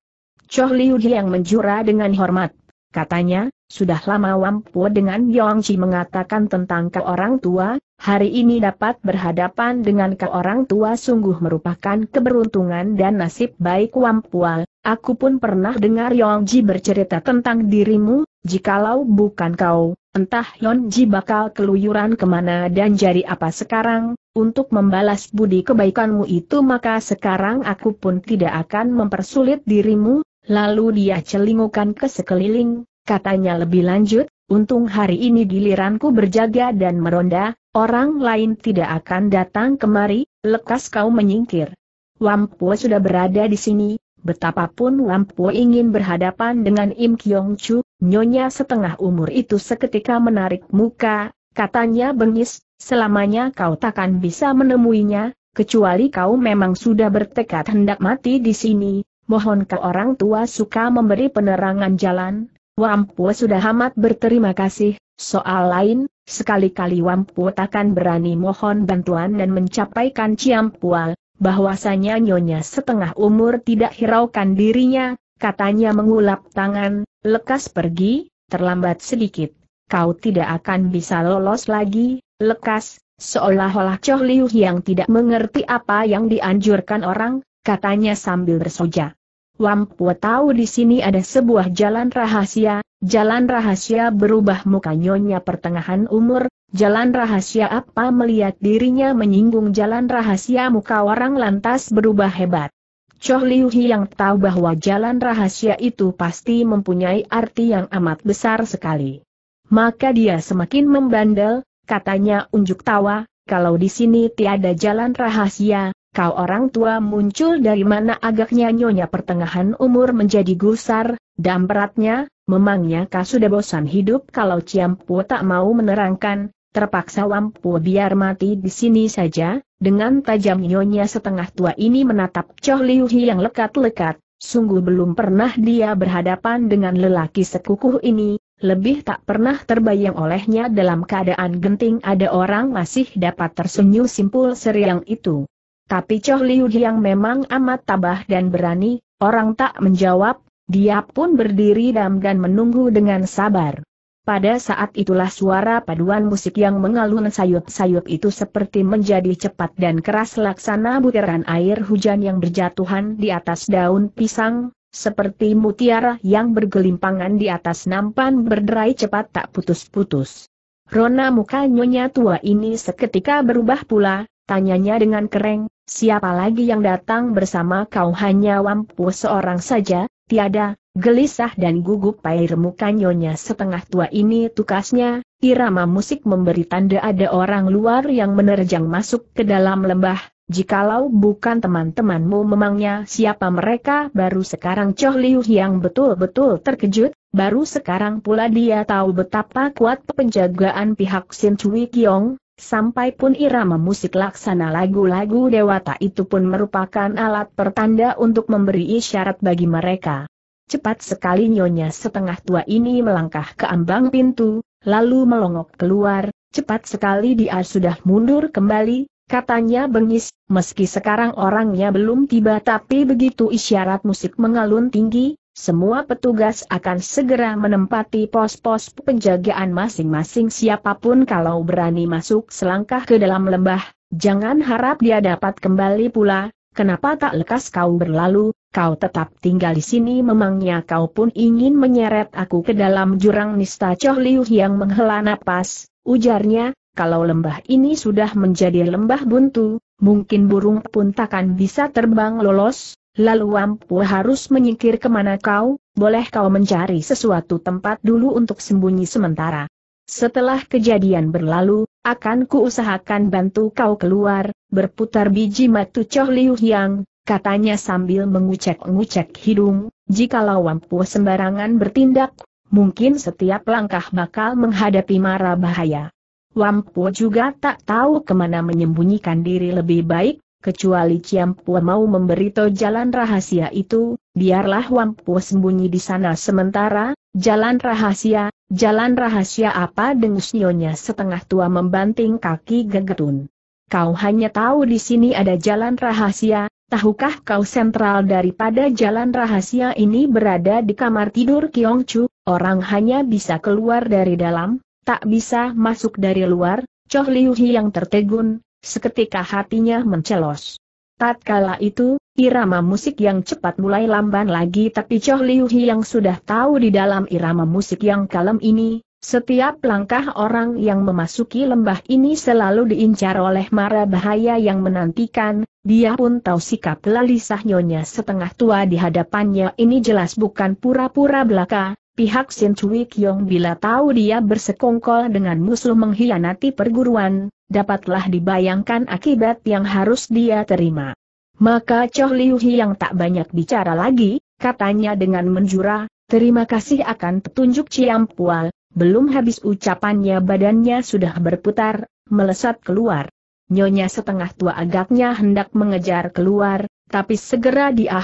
Choh Liu yang menjura dengan hormat. Katanya, sudah lama Wampu dengan Yong Chi mengatakan tentang ke orang tua, hari ini dapat berhadapan dengan ke orang tua sungguh merupakan keberuntungan dan nasib baik Wampual. Aku pun pernah dengar Yong Ji bercerita tentang dirimu, jikalau bukan kau, Entah Yonji bakal keluyuran kemana dan jari apa sekarang, untuk membalas budi kebaikanmu itu maka sekarang aku pun tidak akan mempersulit dirimu, lalu dia celingukan ke sekeliling, katanya lebih lanjut, untung hari ini giliranku berjaga dan meronda, orang lain tidak akan datang kemari, lekas kau menyingkir. Wampu sudah berada di sini, Betapapun Lampu ingin berhadapan dengan Im Kyong Chu, nyonya setengah umur itu seketika menarik muka, katanya bengis, selamanya kau takkan bisa menemuinya, kecuali kau memang sudah bertekad hendak mati di sini, mohon ke orang tua suka memberi penerangan jalan. Wampu sudah amat berterima kasih, soal lain, sekali-kali Wampu takkan berani mohon bantuan dan mencapaikan Ciampual, bahwasanya nyonya setengah umur tidak hiraukan dirinya, katanya mengulap tangan, lekas pergi, terlambat sedikit. Kau tidak akan bisa lolos lagi, lekas, seolah-olah Choh Liu yang tidak mengerti apa yang dianjurkan orang, katanya sambil bersoja. Wampu tahu di sini ada sebuah jalan rahasia, jalan rahasia berubah muka nyonya pertengahan umur, Jalan rahasia apa melihat dirinya menyinggung jalan rahasia muka orang lantas berubah hebat. Choh Liu Hi yang tahu bahwa jalan rahasia itu pasti mempunyai arti yang amat besar sekali. Maka dia semakin membandel, katanya unjuk tawa, kalau di sini tiada jalan rahasia, kau orang tua muncul dari mana agaknya nyonya pertengahan umur menjadi gusar, dan beratnya, memangnya kau sudah bosan hidup kalau Ciampu tak mau menerangkan, terpaksa Wampu biar mati di sini saja, dengan tajam nyonya setengah tua ini menatap Choh Liu yang lekat-lekat, sungguh belum pernah dia berhadapan dengan lelaki sekukuh ini, lebih tak pernah terbayang olehnya dalam keadaan genting ada orang masih dapat tersenyum simpul seriang itu. Tapi Choh Liu yang memang amat tabah dan berani, orang tak menjawab, dia pun berdiri dam dan menunggu dengan sabar. Pada saat itulah suara paduan musik yang mengalun sayup-sayup itu seperti menjadi cepat dan keras laksana butiran air hujan yang berjatuhan di atas daun pisang, seperti mutiara yang bergelimpangan di atas nampan berderai cepat tak putus-putus. Rona muka nyonya tua ini seketika berubah pula, tanyanya dengan kereng, siapa lagi yang datang bersama kau hanya Wampu seorang saja, tiada, Gelisah dan gugup pair muka nyonya setengah tua ini tukasnya, irama musik memberi tanda ada orang luar yang menerjang masuk ke dalam lembah, Jikalau bukan teman-temanmu memangnya siapa mereka baru sekarang Choh Liu yang betul-betul terkejut, baru sekarang pula dia tahu betapa kuat penjagaan pihak Sin Chui Kiong, sampai pun irama musik laksana lagu-lagu dewata itu pun merupakan alat pertanda untuk memberi isyarat bagi mereka. Cepat sekali nyonya setengah tua ini melangkah ke ambang pintu, lalu melongok keluar, cepat sekali dia sudah mundur kembali, katanya bengis, meski sekarang orangnya belum tiba tapi begitu isyarat musik mengalun tinggi, semua petugas akan segera menempati pos-pos penjagaan masing-masing siapapun kalau berani masuk selangkah ke dalam lembah, jangan harap dia dapat kembali pula, kenapa tak lekas kau berlalu, kau tetap tinggal di sini memangnya kau pun ingin menyeret aku ke dalam jurang Nista Choh Liu yang menghela napas, ujarnya, kalau lembah ini sudah menjadi lembah buntu, mungkin burung pun takkan bisa terbang lolos, lalu Wampu harus menyingkir kemana kau, boleh kau mencari sesuatu tempat dulu untuk sembunyi sementara. Setelah kejadian berlalu, akan kuusahakan bantu kau keluar, berputar biji matu Choh Liu Yang, katanya sambil mengucek-ngucek hidung, jikalau Wampu sembarangan bertindak, mungkin setiap langkah bakal menghadapi mara bahaya. Wampu juga tak tahu kemana menyembunyikan diri lebih baik, kecuali Ciampu mau memberitahu jalan rahasia itu, biarlah Wampu sembunyi di sana sementara, jalan rahasia, jalan rahasia apa nyonya setengah tua membanting kaki gegetun. Kau hanya tahu di sini ada jalan rahasia, Tahukah kau sentral daripada jalan rahasia ini berada di kamar tidur Kiong Chu, orang hanya bisa keluar dari dalam, tak bisa masuk dari luar, Choh Liu Hi yang tertegun, seketika hatinya mencelos. Tatkala itu, irama musik yang cepat mulai lamban lagi tapi Choh Liu Hi yang sudah tahu di dalam irama musik yang kalem ini, setiap langkah orang yang memasuki lembah ini selalu diincar oleh mara bahaya yang menantikan, dia pun tahu sikap lalisah nyonya setengah tua di hadapannya ini jelas bukan pura-pura belaka, pihak Sin Chui Kyong bila tahu dia bersekongkol dengan musuh mengkhianati perguruan, dapatlah dibayangkan akibat yang harus dia terima. Maka Choh Liu yang tak banyak bicara lagi, katanya dengan menjura, terima kasih akan petunjuk Ciam Pual, belum habis ucapannya badannya sudah berputar, melesat keluar. Nyonya setengah tua agaknya hendak mengejar keluar, tapi segera dia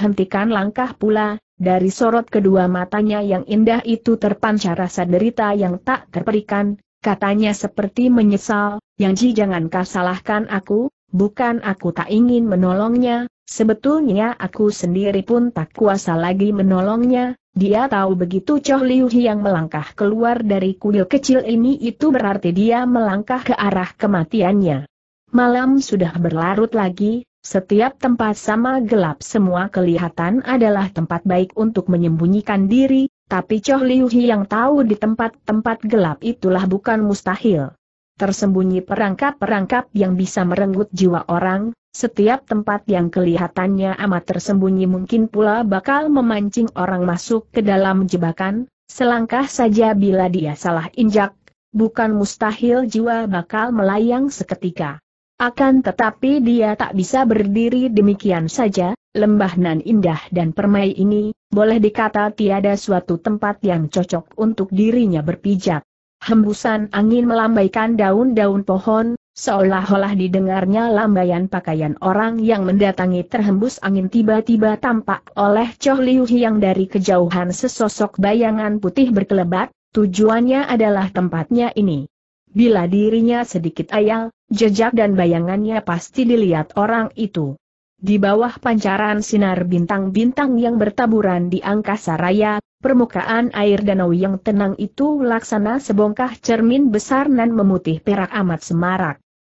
langkah pula, dari sorot kedua matanya yang indah itu terpancar rasa derita yang tak terperikan, katanya seperti menyesal, Yang Ji jangankah salahkan aku, bukan aku tak ingin menolongnya, sebetulnya aku sendiri pun tak kuasa lagi menolongnya, dia tahu begitu Choh Liu yang melangkah keluar dari kuil kecil ini itu berarti dia melangkah ke arah kematiannya. Malam sudah berlarut lagi, setiap tempat sama gelap semua kelihatan adalah tempat baik untuk menyembunyikan diri, tapi Choh Liu yang tahu di tempat-tempat gelap itulah bukan mustahil. Tersembunyi perangkap-perangkap yang bisa merenggut jiwa orang, setiap tempat yang kelihatannya amat tersembunyi mungkin pula bakal memancing orang masuk ke dalam jebakan, selangkah saja bila dia salah injak, bukan mustahil jiwa bakal melayang seketika. Akan tetapi dia tak bisa berdiri demikian saja, lembah nan indah dan permai ini, boleh dikata tiada suatu tempat yang cocok untuk dirinya berpijak. Hembusan angin melambaikan daun-daun pohon, seolah-olah didengarnya lambaian pakaian orang yang mendatangi terhembus angin tiba-tiba tampak oleh Choh Liu yang dari kejauhan sesosok bayangan putih berkelebat, tujuannya adalah tempatnya ini. Bila dirinya sedikit ayal, Jejak dan bayangannya pasti dilihat orang itu. Di bawah pancaran sinar bintang-bintang yang bertaburan di angkasa raya, permukaan air danau yang tenang itu laksana sebongkah cermin besar nan memutih perak amat semarak.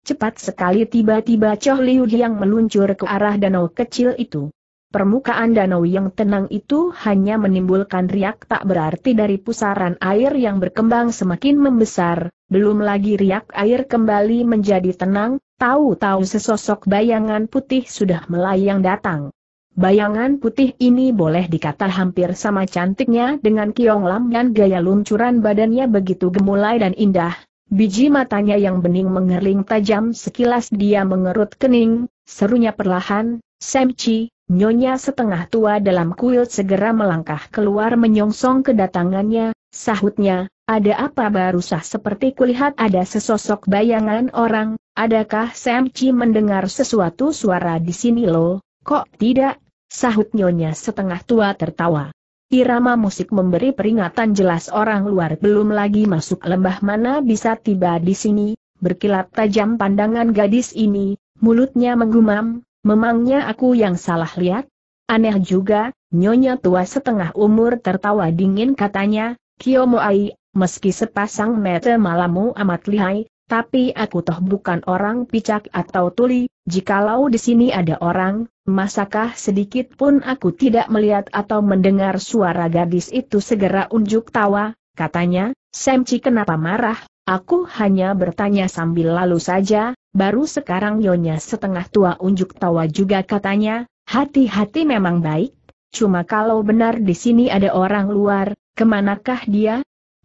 Cepat sekali tiba-tiba Choh Liu yang meluncur ke arah danau kecil itu. Permukaan danau yang tenang itu hanya menimbulkan riak tak berarti dari pusaran air yang berkembang semakin membesar, belum lagi riak air kembali menjadi tenang, tahu-tahu sesosok bayangan putih sudah melayang datang. Bayangan putih ini boleh dikata hampir sama cantiknya dengan Kiong Lam dan gaya luncuran badannya begitu gemulai dan indah. Biji matanya yang bening mengerling tajam sekilas dia mengerut kening, serunya perlahan, Semci, Nyonya setengah tua dalam kuil segera melangkah keluar menyongsong kedatangannya, sahutnya, ada apa baru sah seperti kulihat ada sesosok bayangan orang, adakah Sam Chi mendengar sesuatu suara di sini lo, kok tidak? Sahut nyonya setengah tua tertawa. Irama musik memberi peringatan jelas orang luar belum lagi masuk lembah mana bisa tiba di sini, berkilat tajam pandangan gadis ini, mulutnya menggumam, Memangnya aku yang salah lihat? Aneh juga, nyonya tua setengah umur tertawa dingin katanya, Kiyomoai, meski sepasang mata malamu amat lihai, tapi aku toh bukan orang picak atau tuli, jikalau di sini ada orang, masakah sedikit pun aku tidak melihat atau mendengar suara gadis itu segera unjuk tawa, katanya, Semci kenapa marah, aku hanya bertanya sambil lalu saja, Baru sekarang Nyonya setengah tua unjuk tawa juga katanya, hati-hati memang baik, cuma kalau benar di sini ada orang luar, kemanakah dia?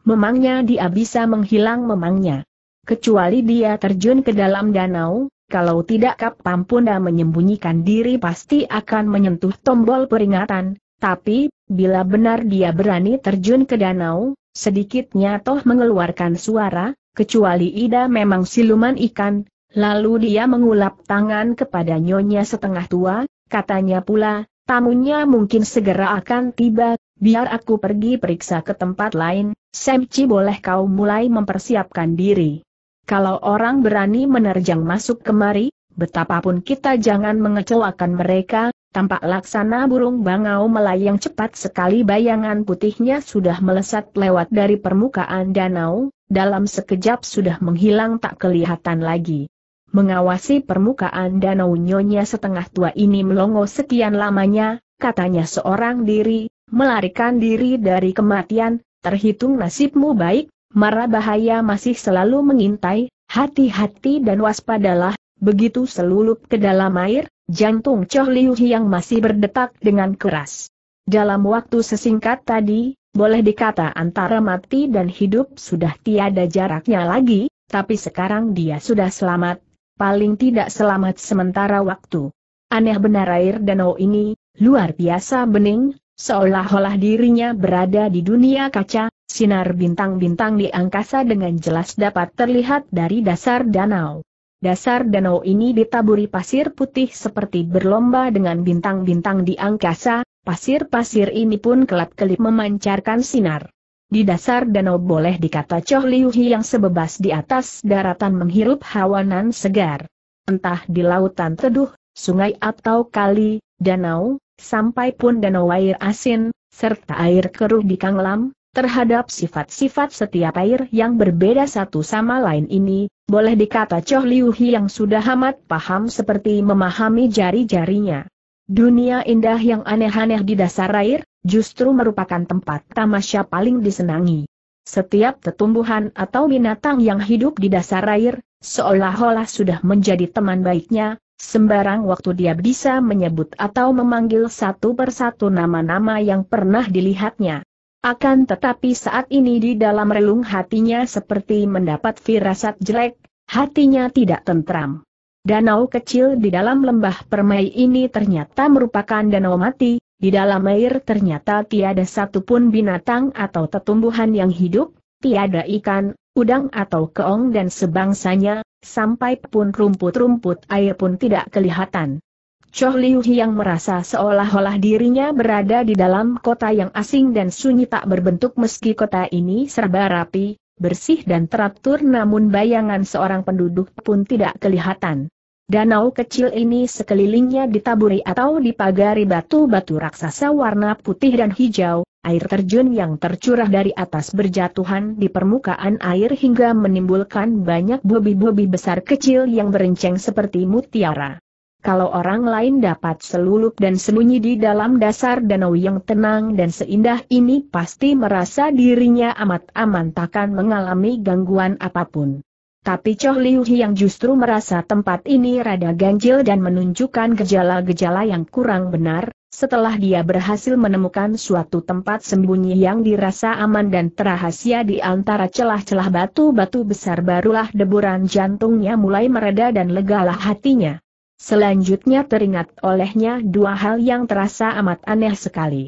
Memangnya dia bisa menghilang memangnya. Kecuali dia terjun ke dalam danau, kalau tidak kapan pun dia menyembunyikan diri pasti akan menyentuh tombol peringatan, tapi, bila benar dia berani terjun ke danau, sedikitnya toh mengeluarkan suara, kecuali Ida memang siluman ikan, Lalu dia mengulap tangan kepada nyonya setengah tua, katanya pula, tamunya mungkin segera akan tiba, biar aku pergi periksa ke tempat lain, Semci boleh kau mulai mempersiapkan diri. Kalau orang berani menerjang masuk kemari, betapapun kita jangan mengecewakan mereka, tampak laksana burung bangau melayang cepat sekali bayangan putihnya sudah melesat lewat dari permukaan danau, dalam sekejap sudah menghilang tak kelihatan lagi mengawasi permukaan danau nyonya setengah tua ini melongo sekian lamanya, katanya seorang diri, melarikan diri dari kematian, terhitung nasibmu baik, mara bahaya masih selalu mengintai, hati-hati dan waspadalah, begitu selulup ke dalam air, jantung Choh Liu yang masih berdetak dengan keras. Dalam waktu sesingkat tadi, boleh dikata antara mati dan hidup sudah tiada jaraknya lagi, tapi sekarang dia sudah selamat, paling tidak selamat sementara waktu. Aneh benar air danau ini, luar biasa bening, seolah-olah dirinya berada di dunia kaca, sinar bintang-bintang di angkasa dengan jelas dapat terlihat dari dasar danau. Dasar danau ini ditaburi pasir putih seperti berlomba dengan bintang-bintang di angkasa, pasir-pasir ini pun kelap-kelip memancarkan sinar. Di dasar danau boleh dikata Choh Liu yang sebebas di atas daratan menghirup hawanan segar. Entah di lautan teduh, sungai atau kali, danau, sampai pun danau air asin, serta air keruh di Kanglam, terhadap sifat-sifat setiap air yang berbeda satu sama lain ini, boleh dikata Choh Liu yang sudah amat paham seperti memahami jari-jarinya. Dunia indah yang aneh-aneh di dasar air, justru merupakan tempat tamasya paling disenangi. Setiap tetumbuhan atau binatang yang hidup di dasar air, seolah-olah sudah menjadi teman baiknya, sembarang waktu dia bisa menyebut atau memanggil satu persatu nama-nama yang pernah dilihatnya. Akan tetapi saat ini di dalam relung hatinya seperti mendapat firasat jelek, hatinya tidak tentram. Danau kecil di dalam lembah permai ini ternyata merupakan danau mati, di dalam air ternyata tiada satupun binatang atau tetumbuhan yang hidup, tiada ikan, udang atau keong dan sebangsanya, sampai pun rumput-rumput air pun tidak kelihatan. Choh Liu yang merasa seolah-olah dirinya berada di dalam kota yang asing dan sunyi tak berbentuk meski kota ini serba rapi, bersih dan teratur namun bayangan seorang penduduk pun tidak kelihatan. Danau kecil ini sekelilingnya ditaburi atau dipagari batu-batu raksasa warna putih dan hijau, air terjun yang tercurah dari atas berjatuhan di permukaan air hingga menimbulkan banyak bobi-bobi besar kecil yang berenceng seperti mutiara kalau orang lain dapat selulup dan sembunyi di dalam dasar danau yang tenang dan seindah ini pasti merasa dirinya amat-aman takkan mengalami gangguan apapun. Tapi Choh Liu yang justru merasa tempat ini rada ganjil dan menunjukkan gejala-gejala yang kurang benar, setelah dia berhasil menemukan suatu tempat sembunyi yang dirasa aman dan terahasia di antara celah-celah batu-batu besar barulah deburan jantungnya mulai mereda dan legalah hatinya. Selanjutnya teringat olehnya dua hal yang terasa amat aneh sekali.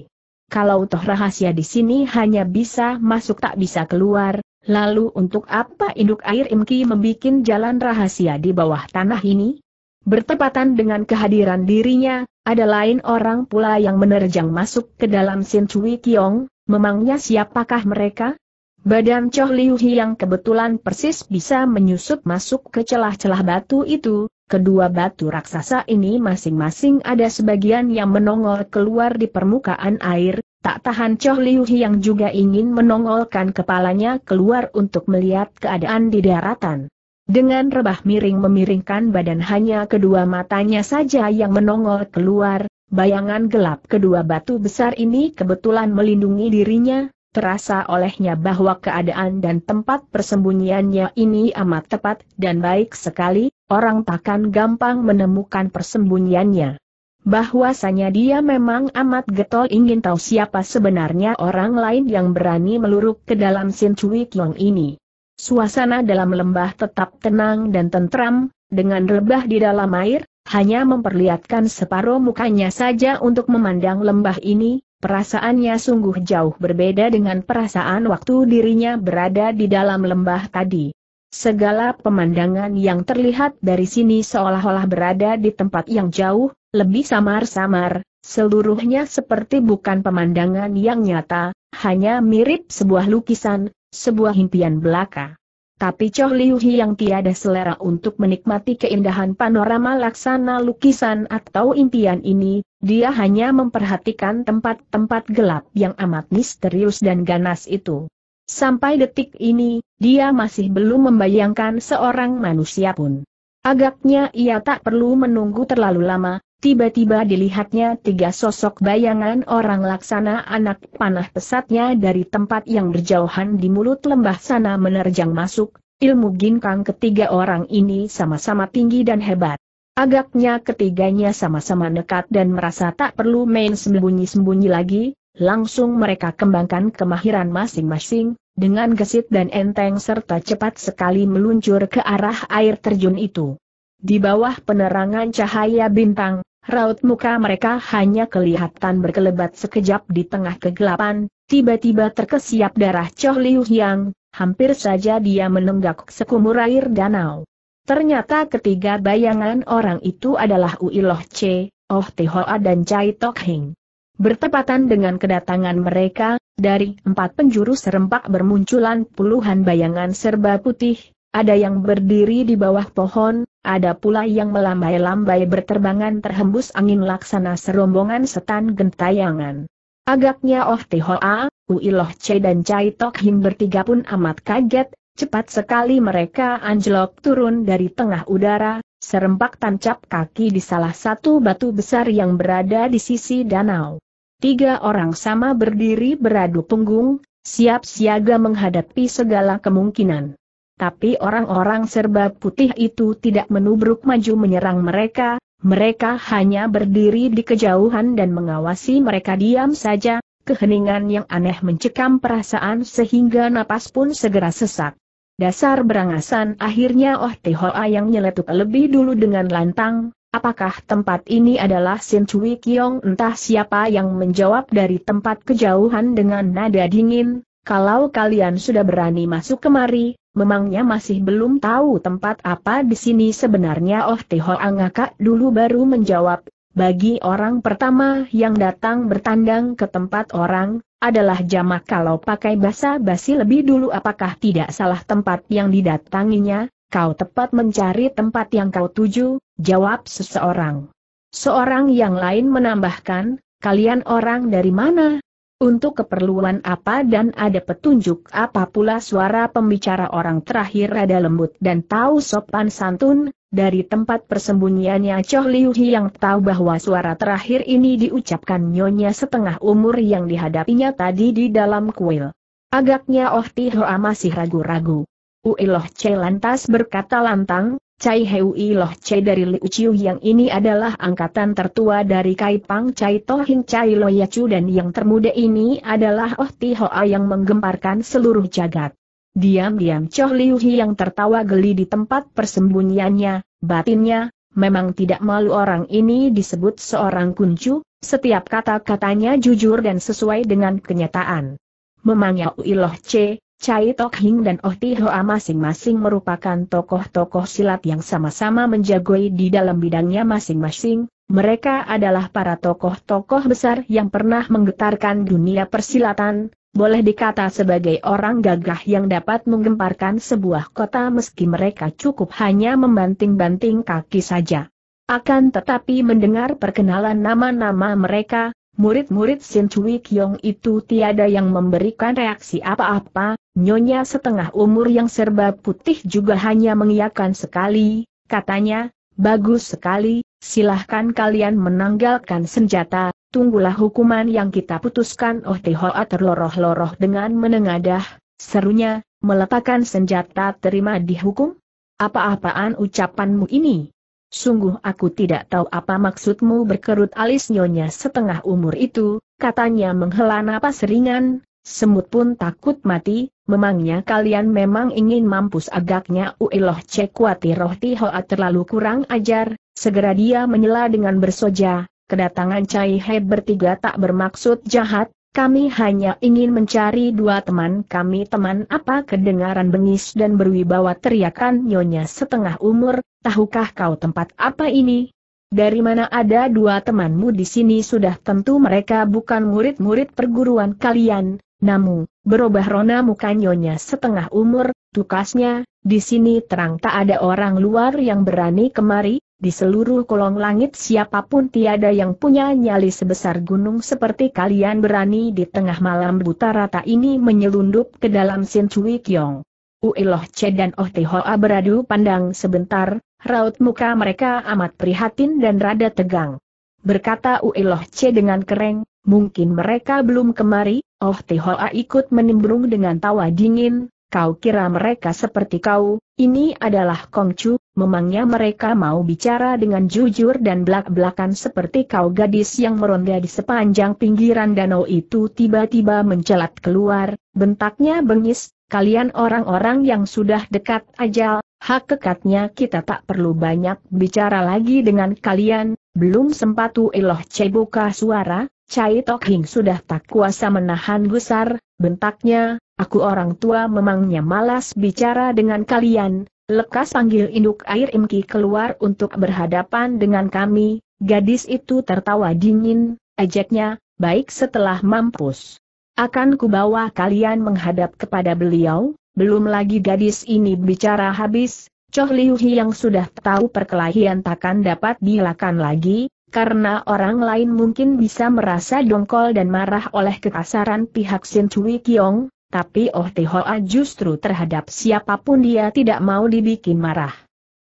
Kalau toh rahasia di sini hanya bisa masuk tak bisa keluar, lalu untuk apa induk air Imki membuat jalan rahasia di bawah tanah ini? Bertepatan dengan kehadiran dirinya, ada lain orang pula yang menerjang masuk ke dalam Sin Cui Kiong, memangnya siapakah mereka? Badan Choh Liu Hi yang kebetulan persis bisa menyusup masuk ke celah-celah batu itu, kedua batu raksasa ini masing-masing ada sebagian yang menongol keluar di permukaan air, tak tahan Choh Liu Hi yang juga ingin menongolkan kepalanya keluar untuk melihat keadaan di daratan. Dengan rebah miring memiringkan badan hanya kedua matanya saja yang menongol keluar, bayangan gelap kedua batu besar ini kebetulan melindungi dirinya, terasa olehnya bahwa keadaan dan tempat persembunyiannya ini amat tepat dan baik sekali, orang takkan gampang menemukan persembunyiannya. Bahwasanya dia memang amat getol ingin tahu siapa sebenarnya orang lain yang berani meluruk ke dalam Sin Cui Kiong ini. Suasana dalam lembah tetap tenang dan tentram, dengan rebah di dalam air, hanya memperlihatkan separuh mukanya saja untuk memandang lembah ini, Perasaannya sungguh jauh berbeda dengan perasaan waktu dirinya berada di dalam lembah tadi. Segala pemandangan yang terlihat dari sini seolah-olah berada di tempat yang jauh, lebih samar-samar, seluruhnya seperti bukan pemandangan yang nyata, hanya mirip sebuah lukisan, sebuah impian belaka. Tapi Choh Liu yang tiada selera untuk menikmati keindahan panorama laksana lukisan atau impian ini, dia hanya memperhatikan tempat-tempat gelap yang amat misterius dan ganas itu. Sampai detik ini, dia masih belum membayangkan seorang manusia pun. Agaknya ia tak perlu menunggu terlalu lama, Tiba-tiba dilihatnya tiga sosok bayangan orang laksana anak panah pesatnya dari tempat yang berjauhan di mulut lembah sana menerjang masuk, ilmu ginkang ketiga orang ini sama-sama tinggi dan hebat. Agaknya ketiganya sama-sama nekat dan merasa tak perlu main sembunyi-sembunyi lagi, langsung mereka kembangkan kemahiran masing-masing, dengan gesit dan enteng serta cepat sekali meluncur ke arah air terjun itu. Di bawah penerangan cahaya bintang, raut muka mereka hanya kelihatan berkelebat sekejap di tengah kegelapan, tiba-tiba terkesiap darah Choh Liu Yang, hampir saja dia menenggak sekumur air danau. Ternyata ketiga bayangan orang itu adalah Uiloh Che, Oh Tehoa dan Chai Tok Hing. Bertepatan dengan kedatangan mereka, dari empat penjuru serempak bermunculan puluhan bayangan serba putih, ada yang berdiri di bawah pohon, ada pula yang melambai-lambai berterbangan terhembus angin laksana serombongan setan gentayangan. Agaknya Oh Ho Tihoa, Loh Che dan Chai Tok Him bertiga pun amat kaget, cepat sekali mereka anjlok turun dari tengah udara, serempak tancap kaki di salah satu batu besar yang berada di sisi danau. Tiga orang sama berdiri beradu punggung, siap siaga menghadapi segala kemungkinan tapi orang-orang serba putih itu tidak menubruk maju menyerang mereka, mereka hanya berdiri di kejauhan dan mengawasi mereka diam saja, keheningan yang aneh mencekam perasaan sehingga napas pun segera sesak. Dasar berangasan akhirnya Oh Te Hoa yang nyeletuk lebih dulu dengan lantang, apakah tempat ini adalah Sin Cui Kiong entah siapa yang menjawab dari tempat kejauhan dengan nada dingin, kalau kalian sudah berani masuk kemari, memangnya masih belum tahu tempat apa di sini sebenarnya Oh Teho Angaka dulu baru menjawab, bagi orang pertama yang datang bertandang ke tempat orang, adalah jamak kalau pakai bahasa basi lebih dulu apakah tidak salah tempat yang didatanginya, kau tepat mencari tempat yang kau tuju, jawab seseorang. Seorang yang lain menambahkan, kalian orang dari mana, untuk keperluan apa dan ada petunjuk apa pula suara pembicara orang terakhir rada lembut dan tahu sopan santun, dari tempat persembunyiannya Choh Liu yang tahu bahwa suara terakhir ini diucapkan nyonya setengah umur yang dihadapinya tadi di dalam kuil. Agaknya Oh Ti Hoa masih ragu-ragu. Uiloh Che lantas berkata lantang, Cai Hui Loh Cai dari Liu Chiu yang ini adalah angkatan tertua dari Kai Pang Cai Tohing Cai Loyacu dan yang termuda ini adalah Oh Ti Hoa yang menggemparkan seluruh jagat. Diam-diam Choh Liu Hi yang tertawa geli di tempat persembunyiannya, batinnya, memang tidak malu orang ini disebut seorang kuncu, setiap kata-katanya jujur dan sesuai dengan kenyataan. Memangnya Ui Loh Cai, Chai Tok Hing dan Oh Ti Hoa masing-masing merupakan tokoh-tokoh silat yang sama-sama menjagoi di dalam bidangnya masing-masing, mereka adalah para tokoh-tokoh besar yang pernah menggetarkan dunia persilatan, boleh dikata sebagai orang gagah yang dapat menggemparkan sebuah kota meski mereka cukup hanya membanting-banting kaki saja. Akan tetapi mendengar perkenalan nama-nama mereka, Murid-murid Sin Cui Kiong itu tiada yang memberikan reaksi apa-apa, nyonya setengah umur yang serba putih juga hanya mengiakan sekali, katanya, bagus sekali, silahkan kalian menanggalkan senjata, tunggulah hukuman yang kita putuskan Oh Hoa terloroh-loroh dengan menengadah, serunya, meletakkan senjata terima dihukum? Apa-apaan ucapanmu ini? Sungguh aku tidak tahu apa maksudmu berkerut alis nyonya setengah umur itu, katanya menghela napas ringan, semut pun takut mati, memangnya kalian memang ingin mampus agaknya uiloh cekwati roh tihoa terlalu kurang ajar, segera dia menyela dengan bersoja, kedatangan Cai He bertiga tak bermaksud jahat, kami hanya ingin mencari dua teman kami teman apa kedengaran bengis dan berwibawa teriakan nyonya setengah umur, tahukah kau tempat apa ini? Dari mana ada dua temanmu di sini sudah tentu mereka bukan murid-murid perguruan kalian, namun, berubah rona muka nyonya setengah umur, tukasnya, di sini terang tak ada orang luar yang berani kemari, di seluruh kolong langit siapapun tiada yang punya nyali sebesar gunung seperti kalian berani di tengah malam buta rata ini menyelundup ke dalam Sin Cui Kiong. Uiloh Che dan Oh Hoa beradu pandang sebentar, raut muka mereka amat prihatin dan rada tegang. Berkata Uiloh Che dengan kereng, mungkin mereka belum kemari, Oh Hoa ikut menimbrung dengan tawa dingin, kau kira mereka seperti kau, ini adalah Kong Chu. Memangnya mereka mau bicara dengan jujur dan belak-belakan seperti kau gadis yang meronda di sepanjang pinggiran danau itu tiba-tiba mencelat keluar, bentaknya bengis, kalian orang-orang yang sudah dekat ajal, hak kekatnya kita tak perlu banyak bicara lagi dengan kalian, belum sempat Tu Eloh cebuka suara, Cai Tok Hing sudah tak kuasa menahan gusar, bentaknya, aku orang tua memangnya malas bicara dengan kalian, Lekas panggil induk air Imki keluar untuk berhadapan dengan kami, gadis itu tertawa dingin, ejeknya, baik setelah mampus. Akan kubawa kalian menghadap kepada beliau, belum lagi gadis ini bicara habis, Choh Liu yang sudah tahu perkelahian takkan dapat dilakukan lagi, karena orang lain mungkin bisa merasa dongkol dan marah oleh kekasaran pihak Sin Chui Kiong, tapi Oh Hoa justru terhadap siapapun dia tidak mau dibikin marah.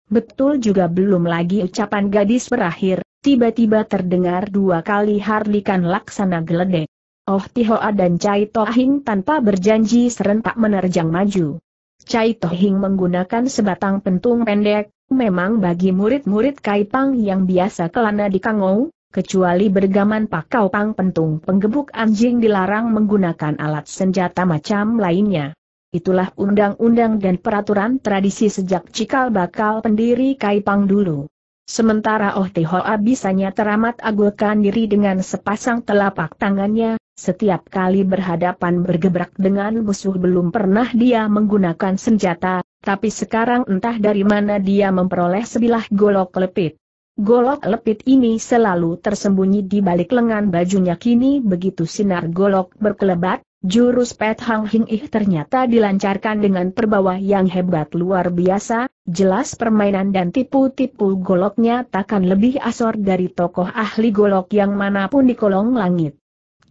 Betul juga belum lagi ucapan gadis berakhir, tiba-tiba terdengar dua kali harlikan laksana geledek. Oh Tihoa dan Cai Tohing tanpa berjanji serentak menerjang maju. Cai Tohing menggunakan sebatang pentung pendek, memang bagi murid-murid Kaipang yang biasa kelana di Kangou, kecuali bergaman pakau pang pentung penggebuk anjing dilarang menggunakan alat senjata macam lainnya. Itulah undang-undang dan peraturan tradisi sejak cikal bakal pendiri Kaipang dulu. Sementara Oh Tihoa bisanya teramat agulkan diri dengan sepasang telapak tangannya, setiap kali berhadapan bergebrak dengan musuh belum pernah dia menggunakan senjata, tapi sekarang entah dari mana dia memperoleh sebilah golok lepit. Golok lepit ini selalu tersembunyi di balik lengan bajunya kini begitu sinar golok berkelebat, jurus Pet Hang Hing Ih ternyata dilancarkan dengan perbawa yang hebat luar biasa, jelas permainan dan tipu-tipu goloknya takkan lebih asor dari tokoh ahli golok yang manapun di kolong langit.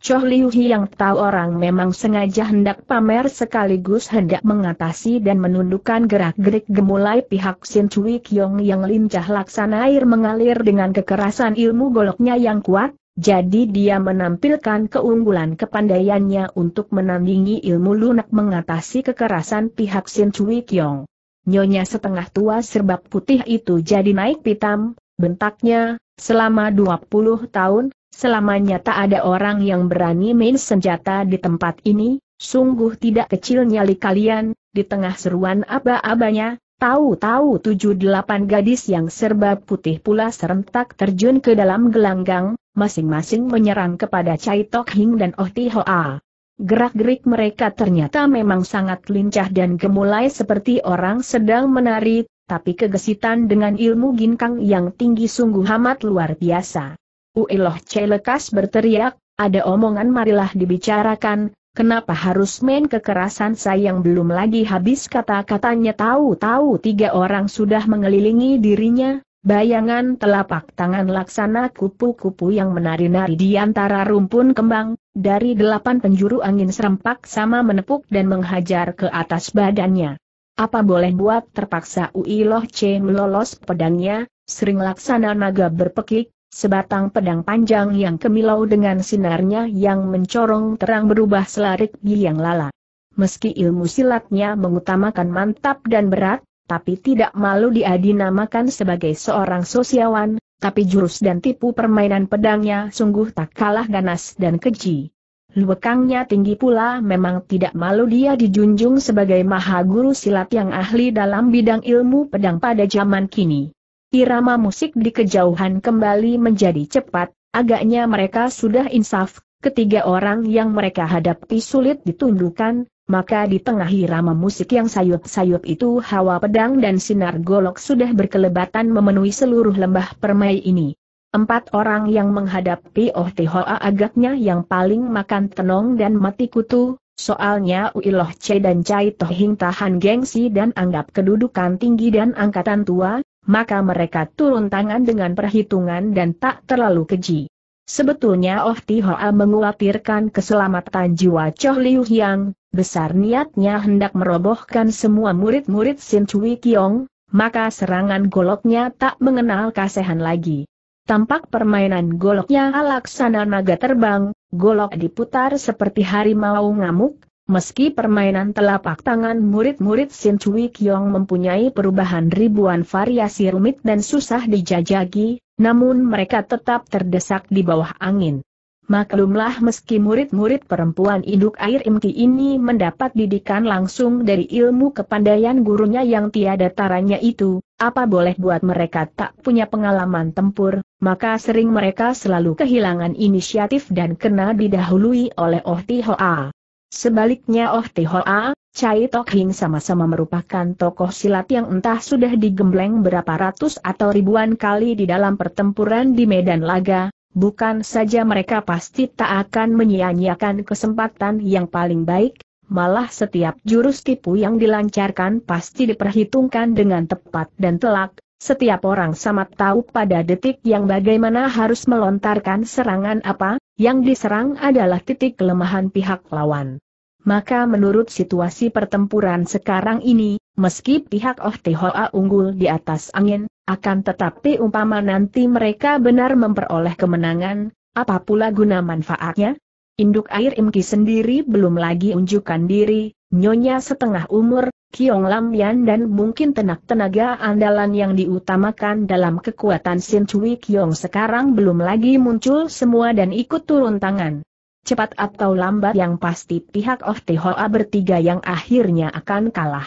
Choh Liu yang tahu orang memang sengaja hendak pamer sekaligus hendak mengatasi dan menundukkan gerak-gerik gemulai pihak Sin Cui Kiong yang lincah laksana air mengalir dengan kekerasan ilmu goloknya yang kuat, jadi dia menampilkan keunggulan kepandaiannya untuk menandingi ilmu lunak mengatasi kekerasan pihak Sin Cui Kiong. Nyonya setengah tua serbab putih itu jadi naik pitam, bentaknya, selama 20 tahun, Selamanya tak ada orang yang berani main senjata di tempat ini, sungguh tidak kecil nyali kalian, di tengah seruan aba-abanya, tahu-tahu tujuh delapan gadis yang serba putih pula serentak terjun ke dalam gelanggang, masing-masing menyerang kepada Chai Tok Hing dan Oh Ti Hoa. Gerak-gerik mereka ternyata memang sangat lincah dan gemulai seperti orang sedang menari, tapi kegesitan dengan ilmu ginkang yang tinggi sungguh amat luar biasa. Uiloh lekas berteriak, ada omongan marilah dibicarakan, kenapa harus main kekerasan sayang belum lagi habis kata-katanya tahu-tahu tiga orang sudah mengelilingi dirinya, Bayangan telapak tangan laksana kupu-kupu yang menari-nari di antara rumpun kembang, dari delapan penjuru angin serempak sama menepuk dan menghajar ke atas badannya. Apa boleh buat terpaksa Uiloh C melolos pedangnya, sering laksana naga berpekik, Sebatang pedang panjang yang kemilau dengan sinarnya yang mencorong terang berubah selarik biang lala. Meski ilmu silatnya mengutamakan mantap dan berat, tapi tidak malu dia dinamakan sebagai seorang sosiawan, tapi jurus dan tipu permainan pedangnya sungguh tak kalah ganas dan keji. Luekangnya tinggi pula memang tidak malu dia dijunjung sebagai maha guru silat yang ahli dalam bidang ilmu pedang pada zaman kini. Irama musik di kejauhan kembali menjadi cepat, agaknya mereka sudah insaf, ketiga orang yang mereka hadapi sulit ditundukkan, maka di tengah irama musik yang sayup-sayup itu hawa pedang dan sinar golok sudah berkelebatan memenuhi seluruh lembah permai ini. Empat orang yang menghadapi Oh Tihoa agaknya yang paling makan tenong dan mati kutu, Soalnya Loh Che dan Cai Tohing tahan gengsi dan anggap kedudukan tinggi dan angkatan tua, maka mereka turun tangan dengan perhitungan dan tak terlalu keji. Sebetulnya Oh Tihoa menguatirkan keselamatan jiwa Choh Liu Hyang, besar niatnya hendak merobohkan semua murid-murid Sin Chui Kiong, maka serangan goloknya tak mengenal kasehan lagi. Tampak permainan goloknya laksana naga terbang, golok diputar seperti harimau ngamuk, Meski permainan telapak tangan murid-murid Sin Chui Kiong mempunyai perubahan ribuan variasi rumit dan susah dijajagi, namun mereka tetap terdesak di bawah angin. Maklumlah meski murid-murid perempuan induk air imti ini mendapat didikan langsung dari ilmu kepandaian gurunya yang tiada taranya itu, apa boleh buat mereka tak punya pengalaman tempur, maka sering mereka selalu kehilangan inisiatif dan kena didahului oleh Oh Ti Hoa. Sebaliknya Oh Tehoa, Chai Tok Hing sama-sama merupakan tokoh silat yang entah sudah digembleng berapa ratus atau ribuan kali di dalam pertempuran di Medan Laga, bukan saja mereka pasti tak akan menyia-nyiakan kesempatan yang paling baik, malah setiap jurus tipu yang dilancarkan pasti diperhitungkan dengan tepat dan telak, setiap orang sama tahu pada detik yang bagaimana harus melontarkan serangan apa, yang diserang adalah titik kelemahan pihak lawan. Maka menurut situasi pertempuran sekarang ini, meski pihak Oh Hoa unggul di atas angin, akan tetapi umpama nanti mereka benar memperoleh kemenangan, apapula guna manfaatnya? Induk air Imki sendiri belum lagi unjukkan diri, nyonya setengah umur, Kiong Lam Yan dan mungkin tenak-tenaga andalan yang diutamakan dalam kekuatan Sin Cui Kiong sekarang belum lagi muncul semua dan ikut turun tangan. Cepat atau lambat yang pasti pihak Oh Hoa bertiga yang akhirnya akan kalah.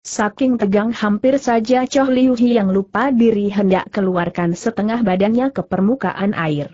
Saking tegang hampir saja Choh Liu Hi yang lupa diri hendak keluarkan setengah badannya ke permukaan air.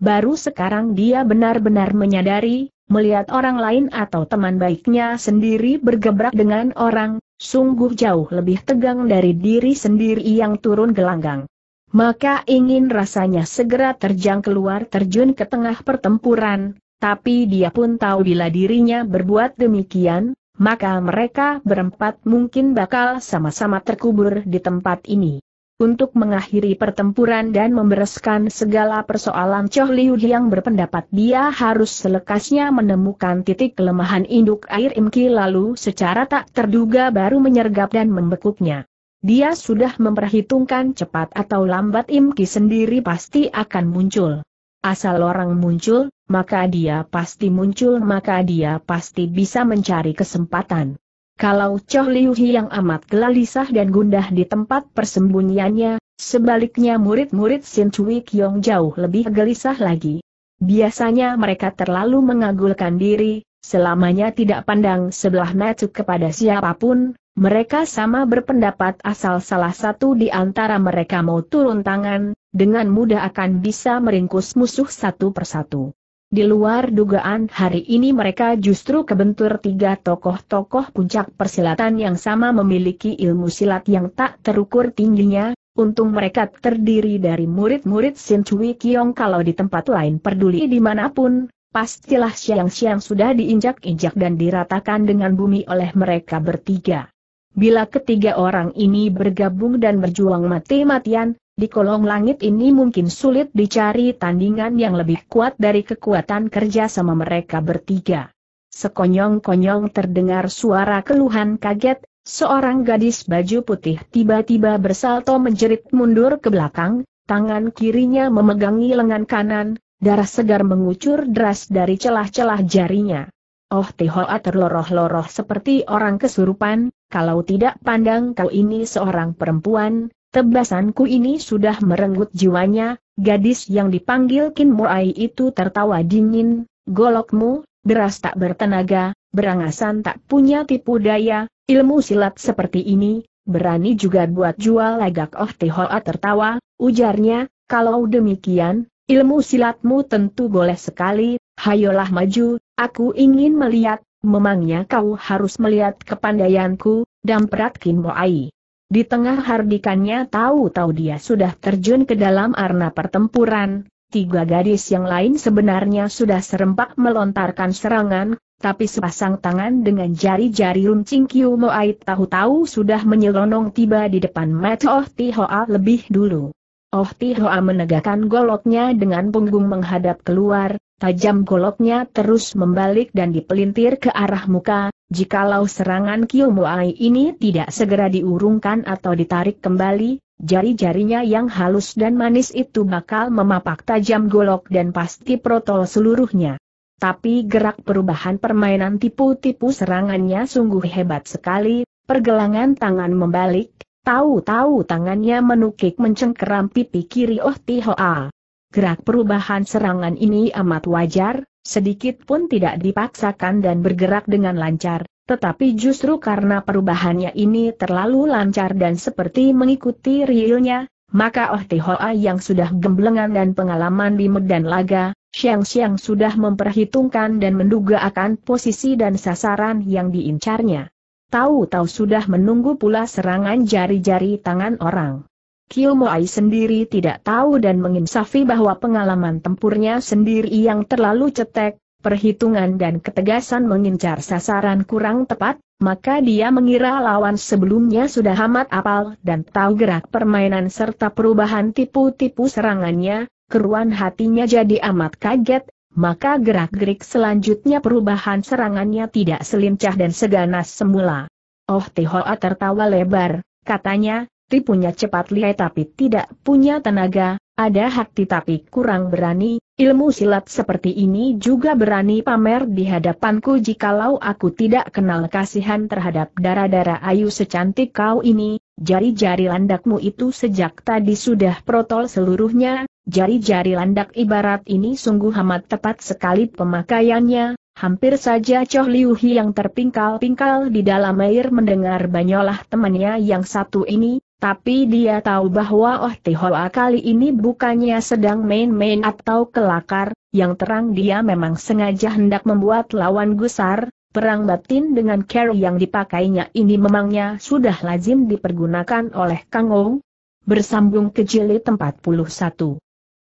Baru sekarang dia benar-benar menyadari, melihat orang lain atau teman baiknya sendiri bergebrak dengan orang, sungguh jauh lebih tegang dari diri sendiri yang turun gelanggang. Maka ingin rasanya segera terjang keluar terjun ke tengah pertempuran, tapi dia pun tahu bila dirinya berbuat demikian, maka mereka berempat mungkin bakal sama-sama terkubur di tempat ini untuk mengakhiri pertempuran dan membereskan segala persoalan Choh Liu yang berpendapat dia harus selekasnya menemukan titik kelemahan induk air Imki lalu secara tak terduga baru menyergap dan membekuknya. Dia sudah memperhitungkan cepat atau lambat Imki sendiri pasti akan muncul. Asal orang muncul, maka dia pasti muncul maka dia pasti bisa mencari kesempatan. Kalau Choh Liu yang amat gelalisah dan gundah di tempat persembunyiannya, sebaliknya murid-murid Sin Cui Kiong jauh lebih gelisah lagi. Biasanya mereka terlalu mengagulkan diri, selamanya tidak pandang sebelah mata kepada siapapun, mereka sama berpendapat asal salah satu di antara mereka mau turun tangan, dengan mudah akan bisa meringkus musuh satu persatu. Di luar dugaan hari ini mereka justru kebentur tiga tokoh-tokoh puncak persilatan yang sama memiliki ilmu silat yang tak terukur tingginya, untung mereka terdiri dari murid-murid Sin Cui Kiong kalau di tempat lain peduli dimanapun, pastilah siang-siang sudah diinjak-injak dan diratakan dengan bumi oleh mereka bertiga. Bila ketiga orang ini bergabung dan berjuang mati-matian, di kolong langit ini mungkin sulit dicari tandingan yang lebih kuat dari kekuatan kerja sama mereka bertiga. Sekonyong-konyong terdengar suara keluhan kaget, seorang gadis baju putih tiba-tiba bersalto menjerit mundur ke belakang, tangan kirinya memegangi lengan kanan, darah segar mengucur deras dari celah-celah jarinya. Oh Tehoa terloroh-loroh seperti orang kesurupan, kalau tidak pandang kau ini seorang perempuan, Tebasanku ini sudah merenggut jiwanya, gadis yang dipanggil Kin Ai itu tertawa dingin, golokmu, deras tak bertenaga, berangasan tak punya tipu daya, ilmu silat seperti ini, berani juga buat jual lagak Oh Hoa tertawa, ujarnya, kalau demikian, ilmu silatmu tentu boleh sekali, hayolah maju, aku ingin melihat, memangnya kau harus melihat kepandaianku, dan Kin Ai. Di tengah hardikannya tahu-tahu dia sudah terjun ke dalam arena pertempuran, tiga gadis yang lain sebenarnya sudah serempak melontarkan serangan, tapi sepasang tangan dengan jari-jari runcing Kiu Moai tahu-tahu sudah menyelonong tiba di depan mata Oh Tihoa lebih dulu. Oh Tihoa menegakkan goloknya dengan punggung menghadap keluar, tajam goloknya terus membalik dan dipelintir ke arah muka, Jikalau serangan Kiyomuai ini tidak segera diurungkan atau ditarik kembali, jari-jarinya yang halus dan manis itu bakal memapak tajam golok dan pasti protol seluruhnya. Tapi gerak perubahan permainan tipu-tipu serangannya sungguh hebat sekali, pergelangan tangan membalik, tahu-tahu tangannya menukik mencengkeram pipi kiri Oh Tihoa. Gerak perubahan serangan ini amat wajar, Sedikit pun tidak dipaksakan dan bergerak dengan lancar, tetapi justru karena perubahannya ini terlalu lancar dan seperti mengikuti realnya, maka Oh Tihoa yang sudah gemblengan dan pengalaman di medan laga, siang-siang sudah memperhitungkan dan menduga akan posisi dan sasaran yang diincarnya. Tahu-tahu sudah menunggu pula serangan jari-jari tangan orang. Kiomoai sendiri tidak tahu dan menginsafi bahwa pengalaman tempurnya sendiri yang terlalu cetek, perhitungan dan ketegasan mengincar sasaran kurang tepat, maka dia mengira lawan sebelumnya sudah hamat apal dan tahu gerak permainan serta perubahan tipu-tipu serangannya, keruan hatinya jadi amat kaget, maka gerak-gerik selanjutnya perubahan serangannya tidak selincah dan seganas semula. Oh Tihoa tertawa lebar, katanya, punya cepat lihai tapi tidak punya tenaga, ada hati tapi kurang berani, ilmu silat seperti ini juga berani pamer di hadapanku jikalau aku tidak kenal kasihan terhadap darah-darah ayu secantik kau ini, jari-jari landakmu itu sejak tadi sudah protol seluruhnya, jari-jari landak ibarat ini sungguh amat tepat sekali pemakaiannya, Hampir saja Choh Liu yang terpingkal-pingkal di dalam air mendengar banyolah temannya yang satu ini, tapi dia tahu bahwa Oh Tihoa kali ini bukannya sedang main-main atau kelakar, yang terang dia memang sengaja hendak membuat lawan gusar, perang batin dengan care yang dipakainya ini memangnya sudah lazim dipergunakan oleh Kang Ong. Bersambung ke jilid 41